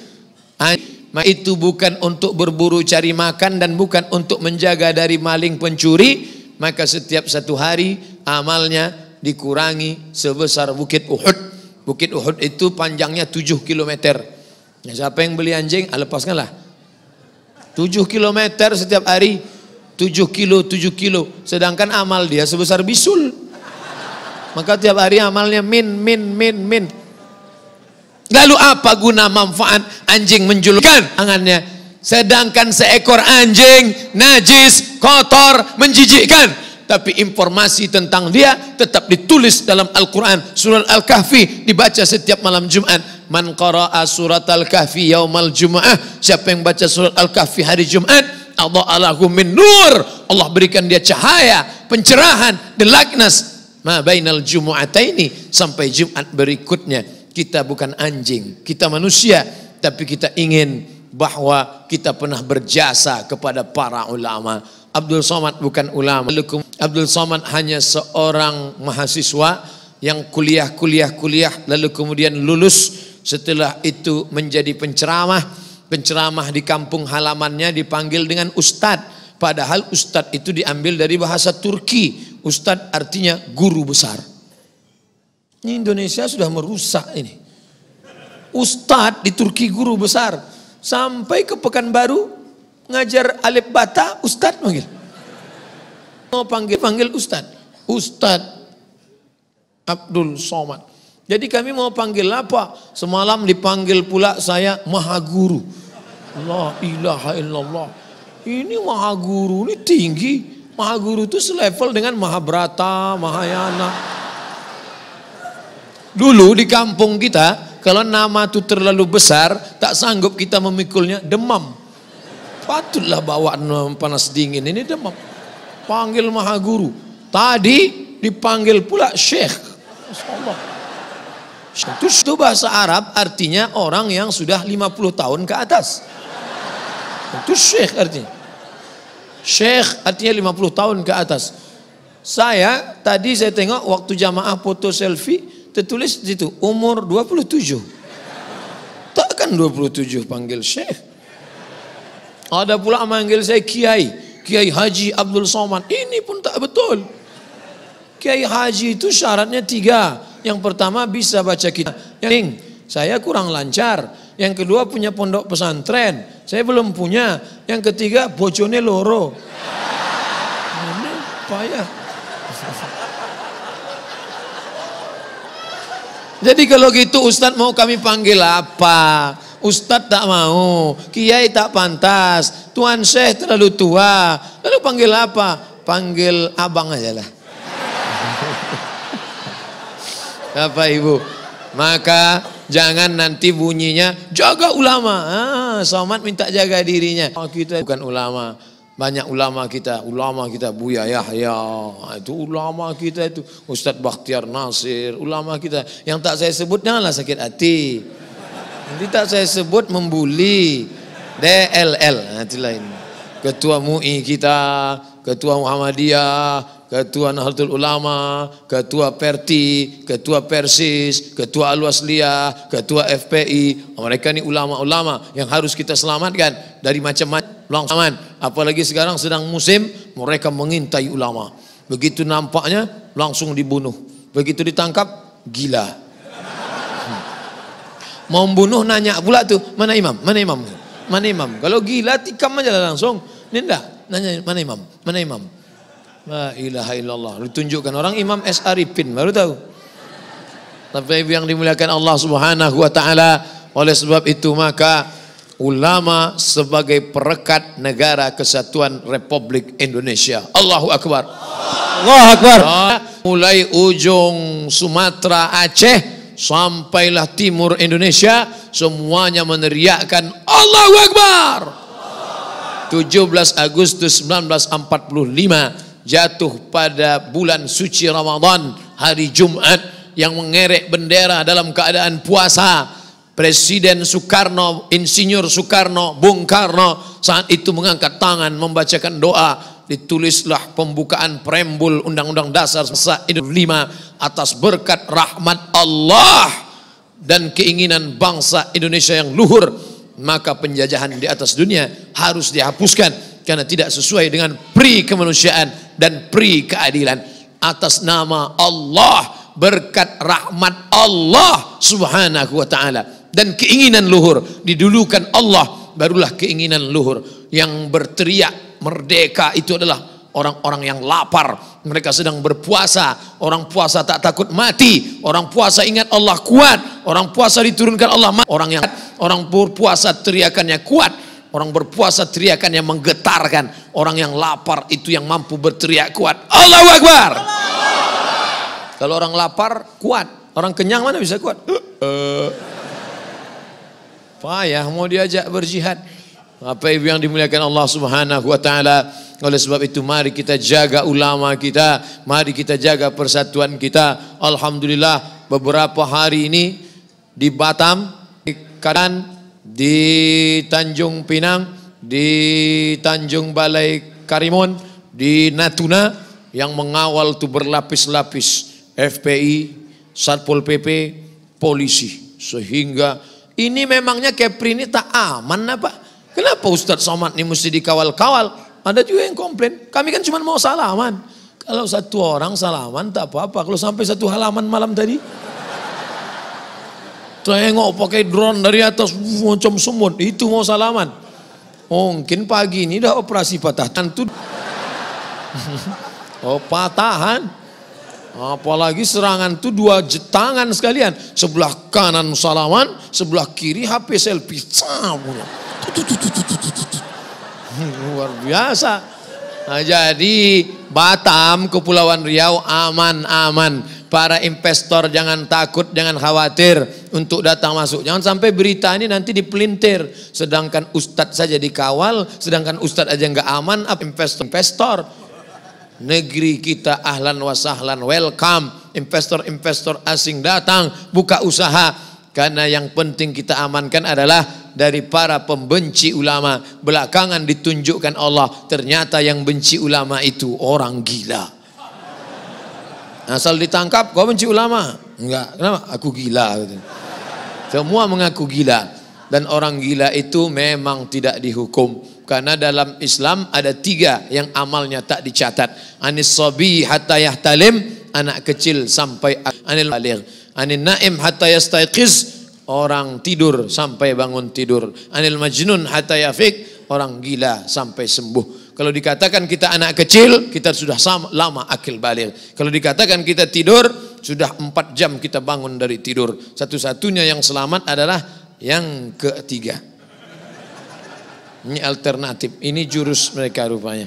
anjing itu bukan untuk berburu cari makan dan bukan untuk menjaga dari maling pencuri, maka setiap satu hari amalnya dikurangi sebesar bukit Uhud. Bukit Uhud itu panjangnya 7 km. siapa yang beli anjing, ah, lepaskanlah. 7 km setiap hari, 7 kilo, 7 kilo. Sedangkan amal dia sebesar bisul. Maka tiap hari amalnya min, min, min, min. Lalu apa guna manfaat anjing menjulurkan tangannya? Sedangkan seekor anjing najis, kotor, menjijikkan tapi informasi tentang dia tetap ditulis dalam Al-Quran. Surat Al-Kahfi dibaca setiap malam Jumat. Man qara'a surat Al-Kahfi yaumal Jum'ah. Siapa yang baca surat Al-Kahfi hari Jumat, Allah alahu min nur. Allah berikan dia cahaya, pencerahan, delaknas. Ma bainal Jum'ataini sampai Jumat berikutnya. Kita bukan anjing, kita manusia, tapi kita ingin bahwa kita pernah berjasa kepada para ulama Abdul Somad bukan ulama. Abdul Somad hanya seorang mahasiswa yang kuliah-kuliah-kuliah lalu kemudian lulus setelah itu menjadi penceramah penceramah di kampung halamannya dipanggil dengan ustad. padahal ustad itu diambil dari bahasa Turki Ustad artinya guru besar ini Indonesia sudah merusak ini Ustad di Turki guru besar sampai ke Pekanbaru ngajar alif bata, ustad panggil. Mau panggil, panggil ustad. Ustad Abdul Somad. Jadi kami mau panggil apa? Semalam dipanggil pula saya maha guru. La ilaha illallah. Ini maha guru, ini tinggi. Maha guru itu selevel dengan Mahabrata, Mahayana. Dulu di kampung kita, kalau nama itu terlalu besar, tak sanggup kita memikulnya, demam patutlah bawa panas dingin ini dia Panggil maha guru. Tadi dipanggil pula syekh. Itu, itu bahasa Arab artinya orang yang sudah 50 tahun ke atas. Itu syekh artinya. Syekh artinya 50 tahun ke atas. Saya tadi saya tengok waktu jamaah foto selfie tertulis di situ umur 27. Takkan 27 panggil syekh. Ada pula manggil saya kiai. Kiai Haji Abdul Somad. Ini pun tak betul. Kiai Haji itu syaratnya tiga. Yang pertama bisa baca kita. Yang saya kurang lancar. Yang kedua punya pondok pesantren. Saya belum punya. Yang ketiga bojone loro. Ini payah. Jadi kalau gitu Ustadz mau kami panggil apa? Ustadz tak mau, Kiai tak pantas, Tuan Syekh terlalu tua. Lalu panggil apa? Panggil abang aja lah. Apa Ibu, maka jangan nanti bunyinya jaga ulama. Ah, Somad minta jaga dirinya. Oh, kita bukan ulama. Banyak ulama kita, ulama kita Buya Yahya, ah, itu ulama kita itu Ustadz Bakhtiar Nasir, ulama kita yang tak saya sebut janganlah sakit hati. Nanti tak saya sebut membuli DLL. Nanti lain. Ketua MUI kita, Ketua Muhammadiyah, Ketua Nahdlatul Ulama, Ketua Perti, Ketua Persis, Ketua al Ketua FPI. Oh, mereka ini ulama-ulama yang harus kita selamatkan dari macam-macam aman, Apalagi sekarang sedang musim, mereka mengintai ulama. Begitu nampaknya langsung dibunuh. Begitu ditangkap, gila. Mau bunuh nanya pula tuh, mana imam? Mana imam? Mana imam? Kalau gila tikam aja langsung. Ini enggak, nanya mana imam? Mana imam? La ilaha illallah. Ditunjukkan orang imam S. Arifin baru tahu. Tapi yang dimuliakan Allah Subhanahu wa taala, oleh sebab itu maka ulama sebagai perekat negara kesatuan Republik Indonesia. Allahu akbar. Allahu akbar. Mulai ujung Sumatera Aceh sampailah timur Indonesia semuanya meneriakkan Allahu Akbar. 17 Agustus 1945 jatuh pada bulan suci Ramadan hari Jumat yang mengerek bendera dalam keadaan puasa Presiden Soekarno, Insinyur Soekarno, Bung Karno saat itu mengangkat tangan membacakan doa ditulislah pembukaan preambul Undang-Undang Dasar 5 atas berkat rahmat Allah dan keinginan bangsa Indonesia yang luhur maka penjajahan di atas dunia harus dihapuskan karena tidak sesuai dengan pri kemanusiaan dan pri keadilan atas nama Allah berkat rahmat Allah subhanahu wa ta'ala dan keinginan luhur didulukan Allah barulah keinginan luhur yang berteriak merdeka itu adalah orang-orang yang lapar. Mereka sedang berpuasa. Orang puasa tak takut mati. Orang puasa ingat Allah kuat. Orang puasa diturunkan Allah mati. Orang yang orang berpuasa teriakannya kuat. Orang berpuasa teriakannya menggetarkan. Orang yang lapar itu yang mampu berteriak kuat. Allah Akbar. Allah. Kalau orang lapar kuat. Orang kenyang mana bisa kuat? Uh, uh. Payah mau diajak berjihad. Apa ibu yang dimuliakan Allah Subhanahu wa taala. Oleh sebab itu mari kita jaga ulama kita, mari kita jaga persatuan kita. Alhamdulillah beberapa hari ini di Batam, di Karan, di Tanjung Pinang, di Tanjung Balai Karimun, di Natuna yang mengawal itu berlapis-lapis FPI, Satpol PP, polisi sehingga ini memangnya Kepri ini tak aman apa? Kenapa Ustadz Somad ini mesti dikawal-kawal? Ada juga yang komplain. Kami kan cuma mau salaman. Kalau satu orang salaman tak apa-apa. Kalau sampai satu halaman malam tadi. Tengok pakai drone dari atas macam semut. Itu mau salaman. Mungkin pagi ini dah operasi patah tentu. oh patahan. Apalagi serangan tuh dua tangan sekalian. Sebelah kanan salaman, sebelah kiri HP selfie. Sama. Luar biasa. Nah, jadi Batam, Kepulauan Riau aman-aman para investor jangan takut, jangan khawatir untuk datang masuk. Jangan sampai berita ini nanti dipelintir. Sedangkan ustadz saja dikawal, sedangkan ustadz aja nggak aman, apa investor? Investor. Negeri kita ahlan wasahlan. welcome. Investor-investor asing datang, buka usaha. Karena yang penting kita amankan adalah dari para pembenci ulama. Belakangan ditunjukkan Allah, ternyata yang benci ulama itu orang gila. Asal ditangkap, kau benci ulama? Enggak, kenapa? Aku gila. Gitu. Semua mengaku gila. Dan orang gila itu memang tidak dihukum. Karena dalam Islam ada tiga yang amalnya tak dicatat. Anis sobi hatta yahtalim. Anak kecil sampai anil baligh. Anin naim hatta yastaiqis, orang tidur sampai bangun tidur. Anil majnun hatta yafik, orang gila sampai sembuh. Kalau dikatakan kita anak kecil, kita sudah sama, lama akil balik. Kalau dikatakan kita tidur, sudah empat jam kita bangun dari tidur. Satu-satunya yang selamat adalah yang ketiga. Ini alternatif, ini jurus mereka rupanya.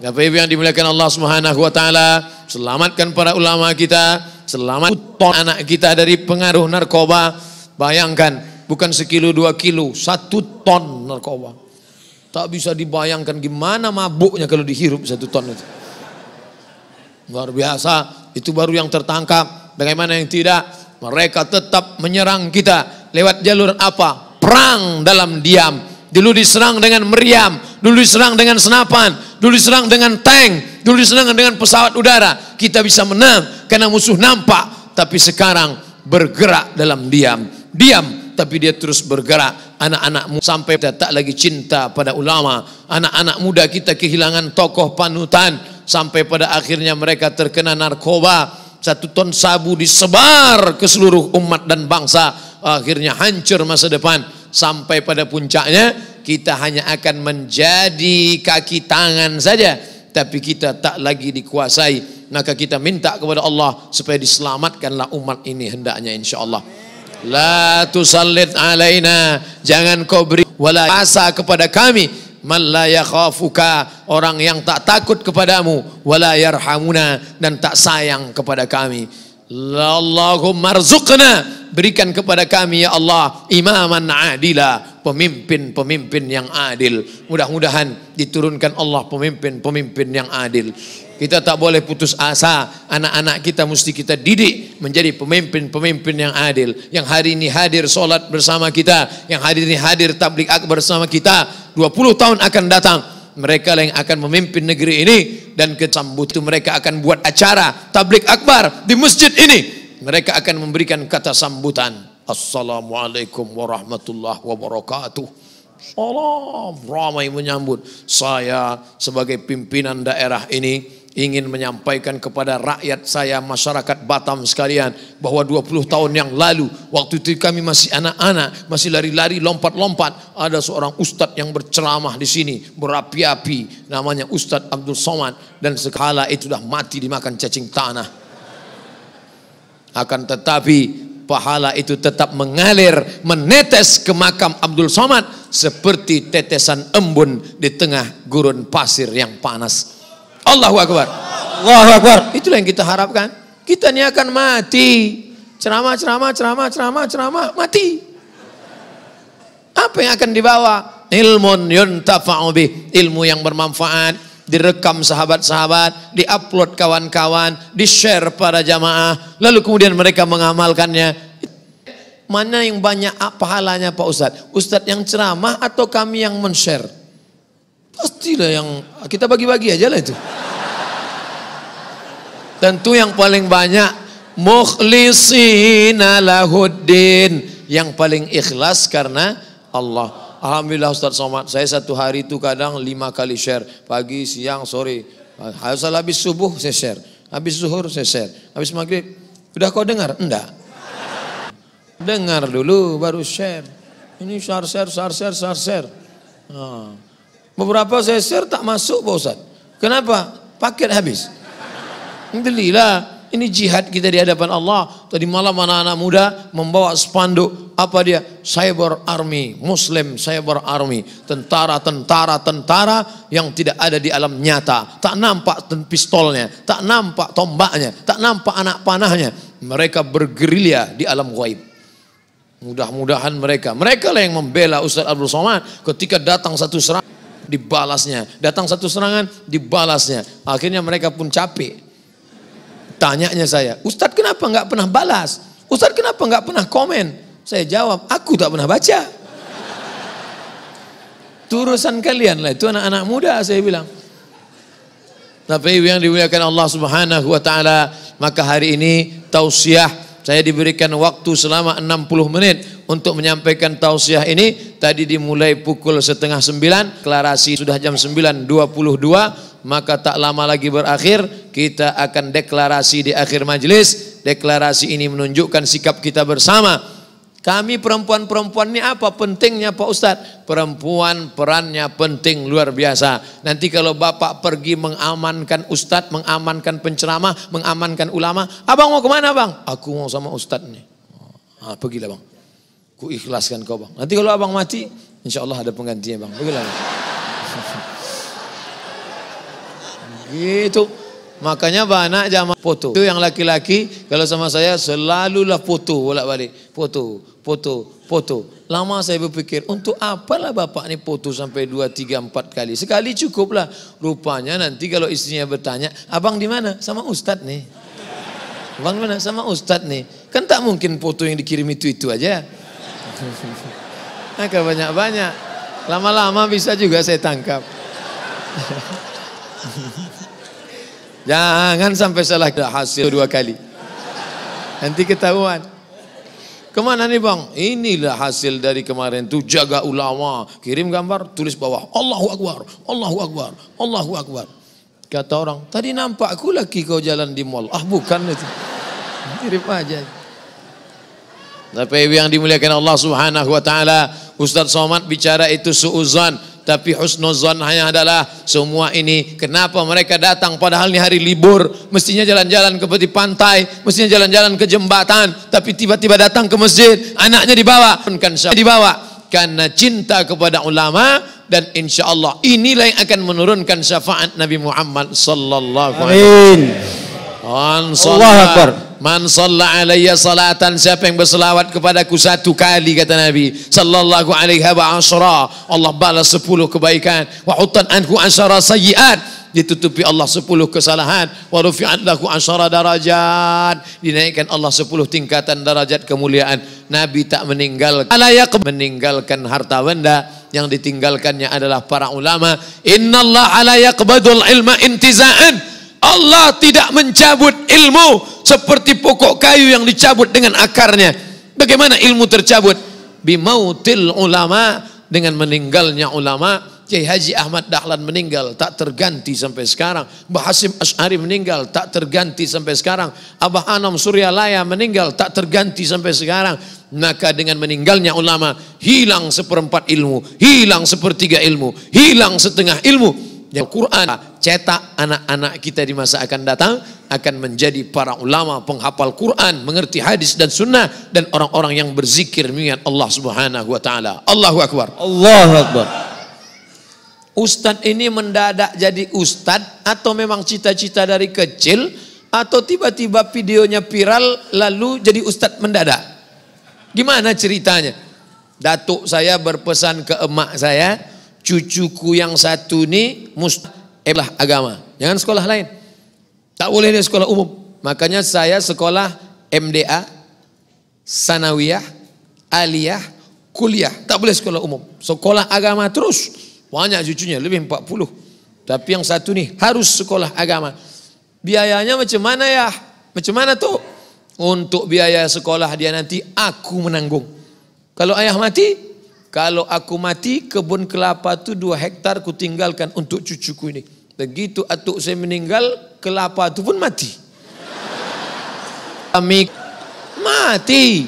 Bapak Ibu yang dimuliakan Allah Subhanahu wa taala, selamatkan para ulama kita, selamatkan anak kita dari pengaruh narkoba, Bayangkan, bukan sekilo dua kilo, satu ton narkoba. Tak bisa dibayangkan gimana mabuknya kalau dihirup satu ton itu. Luar biasa, itu baru yang tertangkap. Bagaimana yang tidak? Mereka tetap menyerang kita lewat jalur apa? Perang dalam diam. Dulu diserang dengan meriam, dulu diserang dengan senapan, dulu diserang dengan tank, dulu diserang dengan pesawat udara. Kita bisa menang karena musuh nampak, tapi sekarang bergerak dalam diam diam tapi dia terus bergerak anak-anakmu sampai tak lagi cinta pada ulama anak-anak muda kita kehilangan tokoh panutan sampai pada akhirnya mereka terkena narkoba satu ton sabu disebar ke seluruh umat dan bangsa akhirnya hancur masa depan sampai pada puncaknya kita hanya akan menjadi kaki tangan saja tapi kita tak lagi dikuasai maka kita minta kepada Allah supaya diselamatkanlah umat ini hendaknya insyaallah La tusallit alaina. Jangan kau beri wala asa kepada kami. Man la yakhafuka. Orang yang tak takut kepadamu. Wala yarhamuna. Dan tak sayang kepada kami. Allahumma arzuqna. Berikan kepada kami ya Allah. Imaman adila. Pemimpin-pemimpin yang adil. Mudah-mudahan diturunkan Allah pemimpin-pemimpin yang adil. Kita tak boleh putus asa. Anak-anak kita mesti kita didik menjadi pemimpin-pemimpin yang adil. Yang hari ini hadir solat bersama kita. Yang hari ini hadir tablik akbar bersama kita. 20 tahun akan datang. Mereka yang akan memimpin negeri ini. Dan kecambut itu mereka akan buat acara tablik akbar di masjid ini. Mereka akan memberikan kata sambutan. Assalamualaikum warahmatullahi wabarakatuh. Allah ramai menyambut saya sebagai pimpinan daerah ini ingin menyampaikan kepada rakyat saya, masyarakat Batam sekalian, bahwa 20 tahun yang lalu, waktu itu kami masih anak-anak, masih lari-lari, lompat-lompat, ada seorang ustadz yang berceramah di sini, berapi-api, namanya Ustadz Abdul Somad, dan sekala itu sudah mati dimakan cacing tanah. Akan tetapi, pahala itu tetap mengalir, menetes ke makam Abdul Somad, seperti tetesan embun di tengah gurun pasir yang panas. Allahu Akbar. Allahu Akbar. Itulah yang kita harapkan. Kita ini akan mati. Ceramah, ceramah, ceramah, ceramah, ceramah, mati. Apa yang akan dibawa? Ilmun Ilmu yang bermanfaat direkam sahabat-sahabat, diupload kawan-kawan, di-share para jamaah, lalu kemudian mereka mengamalkannya. Mana yang banyak pahalanya Pak Ustadz? Ustadz yang ceramah atau kami yang men-share? Pastilah yang kita bagi-bagi aja lah itu. Tentu yang paling banyak mukhlisina lahuddin yang paling ikhlas karena Allah. Alhamdulillah Ustaz Somad, saya satu hari itu kadang lima kali share. Pagi, siang, sore. Harus habis subuh saya share. Habis zuhur saya share. Habis maghrib. Udah kau dengar? Enggak. Dengar dulu baru share. Ini share, share, share, share, share, share. Oh. Beberapa saya share tak masuk Pak Ustaz. Kenapa? Paket habis. Alhamdulillah. Ini jihad kita di hadapan Allah. Tadi malam anak-anak muda membawa spanduk apa dia? Cyber Army, Muslim Cyber Army, tentara-tentara tentara yang tidak ada di alam nyata. Tak nampak pistolnya, tak nampak tombaknya, tak nampak anak panahnya. Mereka bergerilya di alam gaib. Mudah-mudahan mereka, mereka lah yang membela Ustaz Abdul Somad ketika datang satu serang dibalasnya. Datang satu serangan, dibalasnya. Akhirnya mereka pun capek. Tanyanya saya, Ustadz kenapa nggak pernah balas? Ustadz kenapa nggak pernah komen? Saya jawab, aku tak pernah baca. Turusan kalian lah, itu anak-anak muda saya bilang. Tapi yang dimuliakan Allah subhanahu wa ta'ala, maka hari ini tausiah saya diberikan waktu selama 60 menit untuk menyampaikan tausiah ini. Tadi dimulai pukul setengah sembilan, deklarasi sudah jam 9.22, maka tak lama lagi berakhir, kita akan deklarasi di akhir majelis. Deklarasi ini menunjukkan sikap kita bersama kami perempuan-perempuan ini apa pentingnya Pak Ustadz? Perempuan perannya penting luar biasa. Nanti kalau Bapak pergi mengamankan Ustadz, mengamankan penceramah, mengamankan ulama. Abang mau kemana bang? Aku mau sama Ustadz nih. Ah, ah, pergilah bang. Ku ikhlaskan kau bang. Nanti kalau abang mati, insya Allah ada penggantinya bang. Pergilah bang. gitu. Makanya banyak jamaah foto. Itu yang laki-laki kalau sama saya selalulah foto bolak-balik. Foto, foto, foto. Lama saya berpikir, untuk apalah bapak ini foto sampai dua tiga empat kali. Sekali cukuplah. Rupanya nanti kalau istrinya bertanya, abang di mana? Sama ustadz nih. Abang di mana? Sama ustadz nih. Kan tak mungkin foto yang dikirim itu-itu aja. Agak nah, banyak-banyak. Lama-lama bisa juga saya tangkap. Jangan sampai salah tidak hasil dua kali. Nanti ketahuan. Kemana nih bang? Inilah hasil dari kemarin tuh jaga ulama. Kirim gambar, tulis bawah. Allahu Akbar, Allahu Akbar, Allahu Akbar. Kata orang, tadi nampak aku lagi kau jalan di mall. Ah bukan itu. Kirim aja. Tapi yang dimuliakan Allah subhanahu wa ta'ala. Ustadz Somad bicara itu suuzan. tapi husnuzan hanya adalah semua ini kenapa mereka datang padahal ini hari libur mestinya jalan-jalan ke peti pantai mestinya jalan-jalan ke jembatan tapi tiba-tiba datang ke masjid anaknya dibawa kan saya dibawa karena cinta kepada ulama dan insyaallah inilah yang akan menurunkan syafaat Nabi Muhammad sallallahu alaihi wasallam amin Allahu akbar Man sallallahu alaihi salatan siapa yang berselawat kepadaku satu kali kata Nabi sallallahu alaihi wa asyara Allah balas sepuluh kebaikan wa hutan anhu asyara sayyiat ditutupi Allah sepuluh kesalahan wa rufi'at lahu asyara darajat dinaikkan Allah sepuluh tingkatan darajat kemuliaan Nabi tak meninggalkan alayak meninggalkan harta benda yang ditinggalkannya adalah para ulama innallaha la yaqbadul ilma intiza'an Allah tidak mencabut ilmu seperti pokok kayu yang dicabut dengan akarnya. Bagaimana ilmu tercabut? Bimautil ulama dengan meninggalnya ulama. Kiai Haji Ahmad Dahlan meninggal tak terganti sampai sekarang. Mbah Hasim Ash'ari meninggal tak terganti sampai sekarang. Abah Anam Suryalaya meninggal tak terganti sampai sekarang. Maka dengan meninggalnya ulama hilang seperempat ilmu, hilang sepertiga ilmu, hilang setengah ilmu yang quran cetak anak-anak kita di masa akan datang akan menjadi para ulama penghafal Quran mengerti hadis dan sunnah dan orang-orang yang berzikir mengingat Allah subhanahu wa ta'ala Allahu Akbar Allahu Akbar Ustadz ini mendadak jadi ustadz atau memang cita-cita dari kecil atau tiba-tiba videonya viral lalu jadi ustadz mendadak gimana ceritanya Datuk saya berpesan ke emak saya cucuku yang satu ini mustahlah eh, agama. Jangan sekolah lain. Tak boleh dia sekolah umum. Makanya saya sekolah MDA, Sanawiyah, Aliyah, Kuliah. Tak boleh sekolah umum. Sekolah agama terus. Banyak cucunya, lebih 40. Tapi yang satu nih harus sekolah agama. Biayanya macam mana ya? Macam mana tuh? Untuk biaya sekolah dia nanti aku menanggung. Kalau ayah mati, kalau aku mati kebun kelapa tu dua hektar ku tinggalkan untuk cucuku ini begitu atuk saya meninggal kelapa tu pun mati kami mati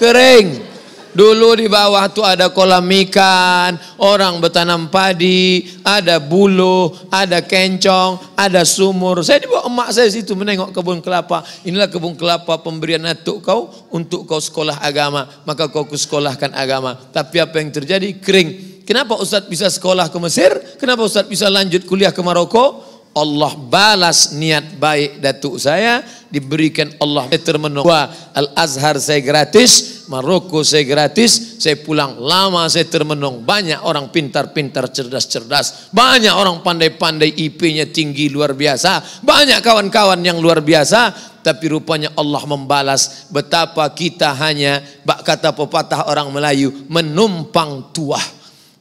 kering Dulu di bawah tuh ada kolam ikan, orang bertanam padi, ada bulu, ada kencong, ada sumur. Saya dibawa emak saya situ menengok kebun kelapa. Inilah kebun kelapa pemberian atuk kau untuk kau sekolah agama. Maka kau sekolahkan agama. Tapi apa yang terjadi? Kering. Kenapa Ustadz bisa sekolah ke Mesir? Kenapa Ustadz bisa lanjut kuliah ke Maroko? Allah balas niat baik datuk saya diberikan Allah termenung Al Azhar saya gratis Maroko saya gratis saya pulang lama saya termenung banyak orang pintar-pintar cerdas-cerdas banyak orang pandai-pandai IP-nya tinggi luar biasa banyak kawan-kawan yang luar biasa tapi rupanya Allah membalas betapa kita hanya bak kata pepatah orang Melayu menumpang tuah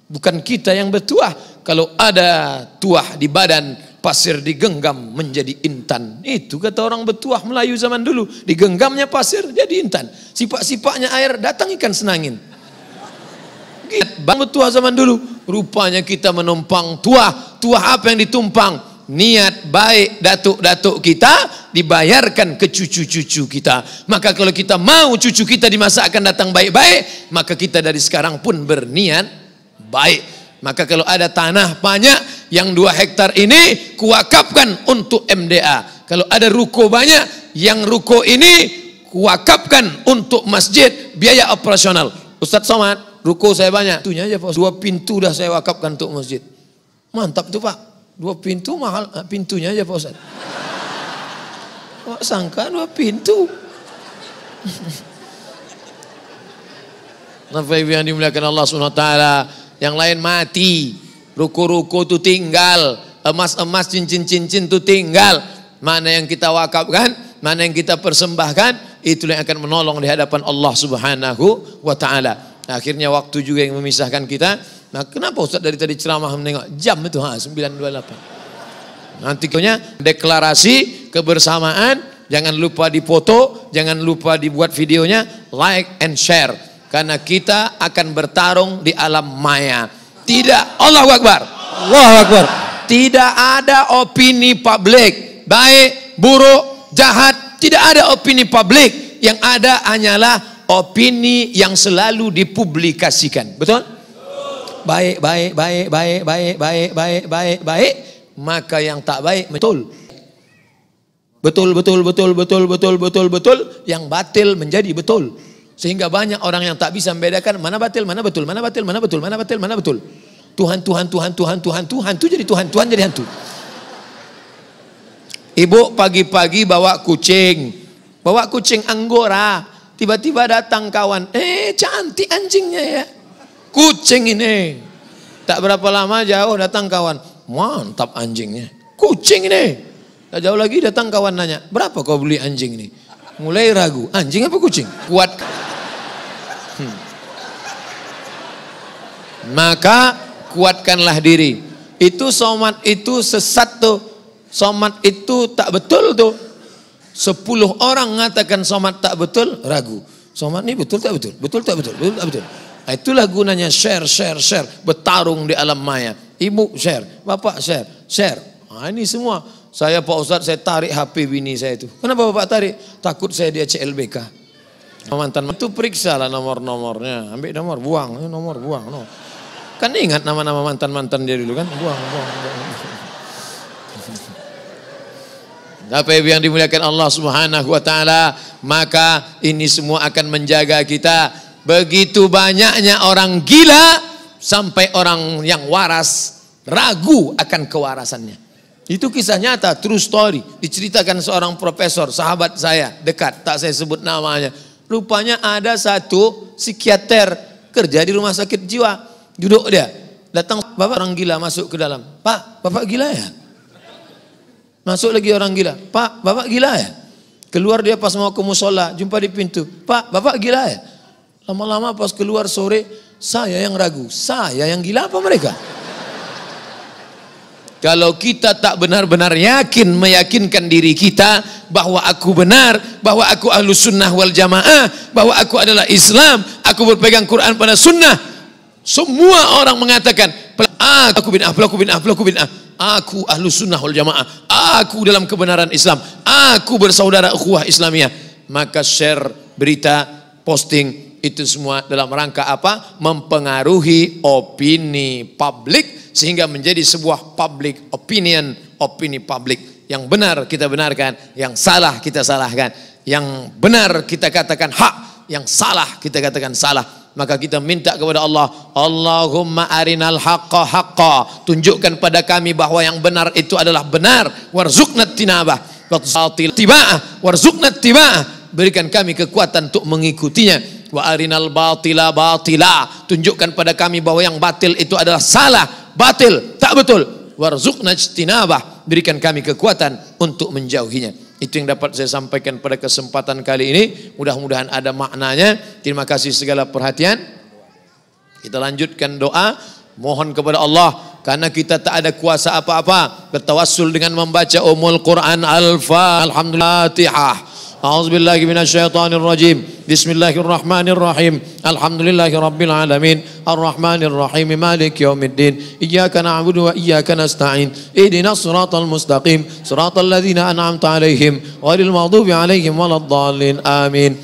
bukan kita yang bertuah kalau ada tuah di badan pasir digenggam menjadi intan. Itu kata orang betuah Melayu zaman dulu. Digenggamnya pasir jadi intan. Sipak-sipaknya air datang ikan senangin. Bang betuah zaman dulu. Rupanya kita menumpang tuah. Tuah apa yang ditumpang? niat baik datuk-datuk kita dibayarkan ke cucu-cucu kita. Maka kalau kita mau cucu kita di masa akan datang baik-baik, maka kita dari sekarang pun berniat baik. Maka kalau ada tanah banyak, yang dua hektar ini kuakapkan untuk MDA. Kalau ada ruko banyak, yang ruko ini kuakapkan untuk masjid biaya operasional. Ustadz Somad, ruko saya banyak. Pintunya aja Dua pintu dah saya wakapkan untuk masjid. Mantap tuh Pak. Dua pintu mahal, ah, pintunya aja Pak Ustadz. Kok sangka dua pintu? Nafai dimuliakan Allah Subhanahu Taala. Yang lain mati. Ruko-ruko itu tinggal. Emas-emas cincin-cincin itu tinggal. Mana yang kita wakafkan, mana yang kita persembahkan, itu yang akan menolong di hadapan Allah Subhanahu wa taala. Nah, akhirnya waktu juga yang memisahkan kita. Nah, kenapa Ustaz dari tadi ceramah menengok jam itu ha 9.28. Nanti deklarasi kebersamaan Jangan lupa dipoto, jangan lupa dibuat videonya, like and share. Karena kita akan bertarung di alam maya. Tidak. Allahu Akbar. Allahu Akbar. Tidak ada opini publik. Baik, buruk, jahat. Tidak ada opini publik. Yang ada hanyalah opini yang selalu dipublikasikan. Betul? Baik, baik, baik, baik, baik, baik, baik, baik, baik. Maka yang tak baik, betul. Betul, betul, betul, betul, betul, betul, betul. Yang batil menjadi Betul. Sehingga banyak orang yang tak bisa membedakan mana batil, mana betul, mana batil, mana betul, mana batil, mana betul. Tuhan, Tuhan, Tuhan, Tuhan, Tuhan, Tuhan, itu jadi Tuhan, Tuhan jadi hantu. Ibu pagi-pagi bawa kucing, bawa kucing anggora, tiba-tiba datang kawan, eh cantik anjingnya ya, kucing ini. Tak berapa lama jauh datang kawan, mantap anjingnya, kucing ini. Tak jauh lagi datang kawan nanya, berapa kau beli anjing ini? mulai ragu. Anjing apa kucing? Kuat. Hmm. Maka kuatkanlah diri. Itu somat itu sesat tuh. Somat itu tak betul tuh. Sepuluh orang mengatakan somat tak betul, ragu. Somat ini betul tak betul? Betul tak betul? Betul tak betul? Nah, itulah gunanya share, share, share. Bertarung di alam maya. Ibu share, bapak share, share. Nah, ini semua saya Pak Ustadz saya tarik HP bini saya itu. Kenapa Bapak tarik? Takut saya dia CLBK. Mantan itu periksa lah nomor-nomornya. Ambil nomor, buang. Eh, nomor, buang. No. Kan ingat nama-nama mantan-mantan dia dulu kan. Buang, buang, buang. Tapi yang dimuliakan Allah subhanahu wa ta'ala. Maka ini semua akan menjaga kita. Begitu banyaknya orang gila. Sampai orang yang waras ragu akan kewarasannya. Itu kisah nyata, true story. Diceritakan seorang profesor, sahabat saya, dekat, tak saya sebut namanya. Rupanya ada satu psikiater kerja di rumah sakit jiwa. Duduk dia, datang bapak orang gila masuk ke dalam. Pak, bapak gila ya? Masuk lagi orang gila. Pak, bapak gila ya? Keluar dia pas mau ke musola, jumpa di pintu. Pak, bapak gila ya? Lama-lama pas keluar sore, saya yang ragu. Saya yang gila apa mereka? Kalau kita tak benar-benar yakin meyakinkan diri kita bahwa aku benar, bahwa aku ahlu sunnah wal jamaah, bahwa aku adalah Islam, aku berpegang Quran pada sunnah. Semua orang mengatakan, aku bin ah, aku bin ah, aku bin ah. Aku ahlu sunnah wal jamaah. Aku dalam kebenaran Islam. Aku bersaudara ukhuwah Islamiyah. Maka share berita, posting, itu semua dalam rangka apa? Mempengaruhi opini publik sehingga menjadi sebuah public opinion, opini publik. Yang benar kita benarkan, yang salah kita salahkan, yang benar kita katakan hak, yang salah kita katakan salah maka kita minta kepada Allah Allahumma arinal haqqa haqqa tunjukkan pada kami bahwa yang benar itu adalah benar warzuknat tinabah tiba'ah warzuknat tiba'ah berikan kami kekuatan untuk mengikutinya wa arinal batila batila tunjukkan pada kami bahwa yang batil itu adalah salah batil, tak betul. Warzuqna ijtinabah, berikan kami kekuatan untuk menjauhinya. Itu yang dapat saya sampaikan pada kesempatan kali ini. Mudah-mudahan ada maknanya. Terima kasih segala perhatian. Kita lanjutkan doa. Mohon kepada Allah karena kita tak ada kuasa apa-apa. Bertawassul dengan membaca umul Quran Al-Fatihah. أعوذ بالله من الشيطان الرجيم بسم الله الرحمن الرحيم الحمد لله رب العالمين الرحمن الرحيم مالك يوم الدين إياك نعبد وإياك نستعين اهدنا الصراط المستقيم صراط الذين أنعمت عليهم غير المغضوب عليهم ولا الضالين آمين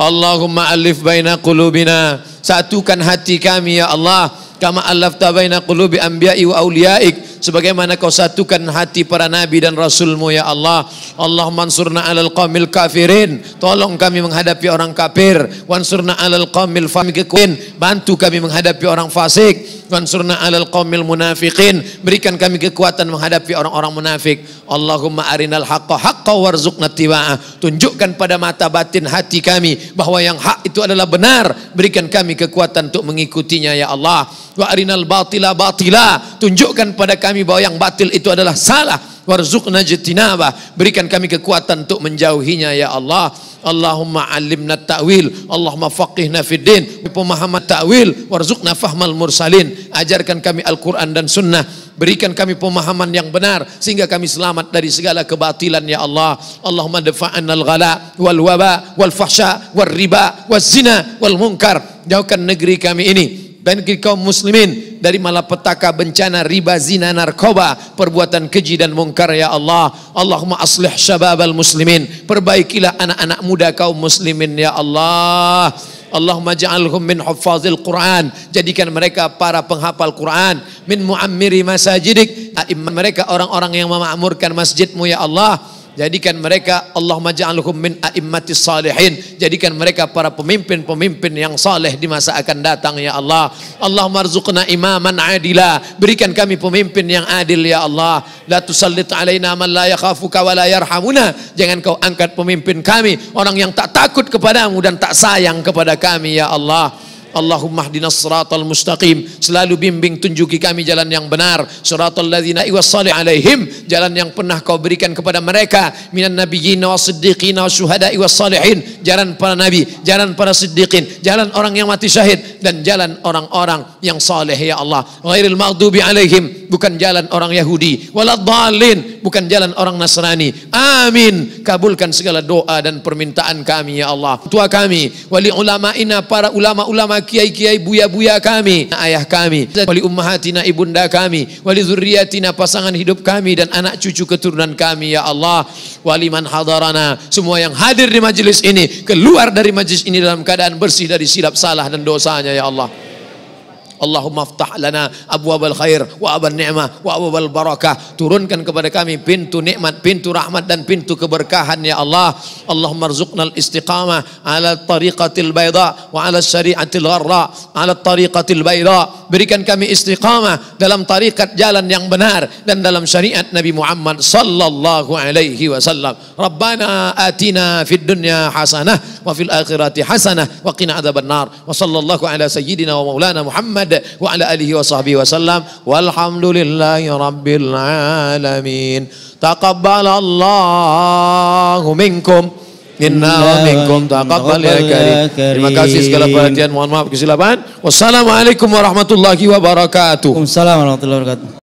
اللهم ألف بين قلوبنا ساتوكا هاتي كامي يا الله كما ألفت بين قلوب أنبيائي وأوليائك sebagaimana kau satukan hati para nabi dan rasulmu ya Allah Allah mansurna alal qamil kafirin tolong kami menghadapi orang kafir wansurna alal qamil famikin bantu kami menghadapi orang fasik wansurna alal qawmil munafiqin berikan kami kekuatan menghadapi orang-orang munafik Allahumma arinal haqqa haqqa warzuqna tiba'ah tunjukkan pada mata batin hati kami bahwa yang hak itu adalah benar berikan kami kekuatan untuk mengikutinya ya Allah wa arinal batila batila tunjukkan pada kami bahwa yang batil itu adalah salah warzuqna jitinabah berikan kami kekuatan untuk menjauhinya ya Allah Allahumma alimna ta'wil Allahumma faqihna fiddin pemahaman ta'wil warzuqna fahmal mursalin ajarkan kami Al-Quran dan Sunnah berikan kami pemahaman yang benar sehingga kami selamat dari segala kebatilan ya Allah Allahumma dafa'an al-ghala wal waba wal fahsya wal riba wal zina wal munkar jauhkan negeri kami ini dan kaum muslimin dari malapetaka bencana riba zina narkoba perbuatan keji dan mungkar ya Allah Allahumma aslih syababal muslimin perbaikilah anak-anak muda kaum muslimin ya Allah Allahumma ja'alhum min huffazil Quran jadikan mereka para penghafal Quran min muammiri masajidik mereka orang-orang yang memakmurkan masjidmu ya Allah jadikan mereka Allah ja'alhum min a'immati salihin jadikan mereka para pemimpin-pemimpin yang saleh di masa akan datang ya Allah Allahumma arzuqna imaman adila berikan kami pemimpin yang adil ya Allah la tusallit alaina man la yakhafuka wa la yarhamuna jangan kau angkat pemimpin kami orang yang tak takut kepadamu dan tak sayang kepada kami ya Allah Allahumma hdinas siratal mustaqim. Selalu bimbing tunjuki kami jalan yang benar. Siratal ladzina iwassali alaihim. Jalan yang pernah kau berikan kepada mereka. Minan nabiyyin wa siddiqin wa syuhada wa salihin. Jalan para nabi, jalan para siddiqin, jalan orang yang mati syahid dan jalan orang-orang yang saleh ya Allah. Ghairil maghdubi alaihim. Bukan jalan orang Yahudi. Waladhalin. Bukan jalan orang Nasrani. Amin. Kabulkan segala doa dan permintaan kami ya Allah. Tua kami, wali ulama ina para ulama-ulama kiai-kiai buya-buya kami, ayah kami, wali ummahatina ibunda kami, wali zurriyatina pasangan hidup kami dan anak cucu keturunan kami ya Allah, wali man hadarana, semua yang hadir di majelis ini, keluar dari majelis ini dalam keadaan bersih dari silap salah dan dosanya ya Allah. Allahumma aftah lana Abu abal khair wa aban ni'mah wa Abu abal barakah. Turunkan kepada kami pintu nikmat, pintu rahmat dan pintu keberkahan ya Allah. Allahumma rzuqnal istiqamah ala tariqatil bayda wa ala syari'atil gharra ala tariqatil bayda. Berikan kami istiqamah dalam tarikat jalan yang benar dan dalam syariat Nabi Muhammad sallallahu alaihi wasallam. Rabbana atina fid dunya hasanah wa fil akhirati hasanah wa qina nar Wa sallallahu ala sayyidina wa maulana Muhammad Muhammad wa ala alihi wa sahbihi wasallam walhamdulillahi rabbil alamin taqabbalallahu minkum Inna wa minkum ya taqabbal ya karim. Terima kasih segala perhatian. Mohon maaf kesilapan. Wassalamualaikum warahmatullahi wabarakatuh. Waalaikumsalam warahmatullahi wabarakatuh.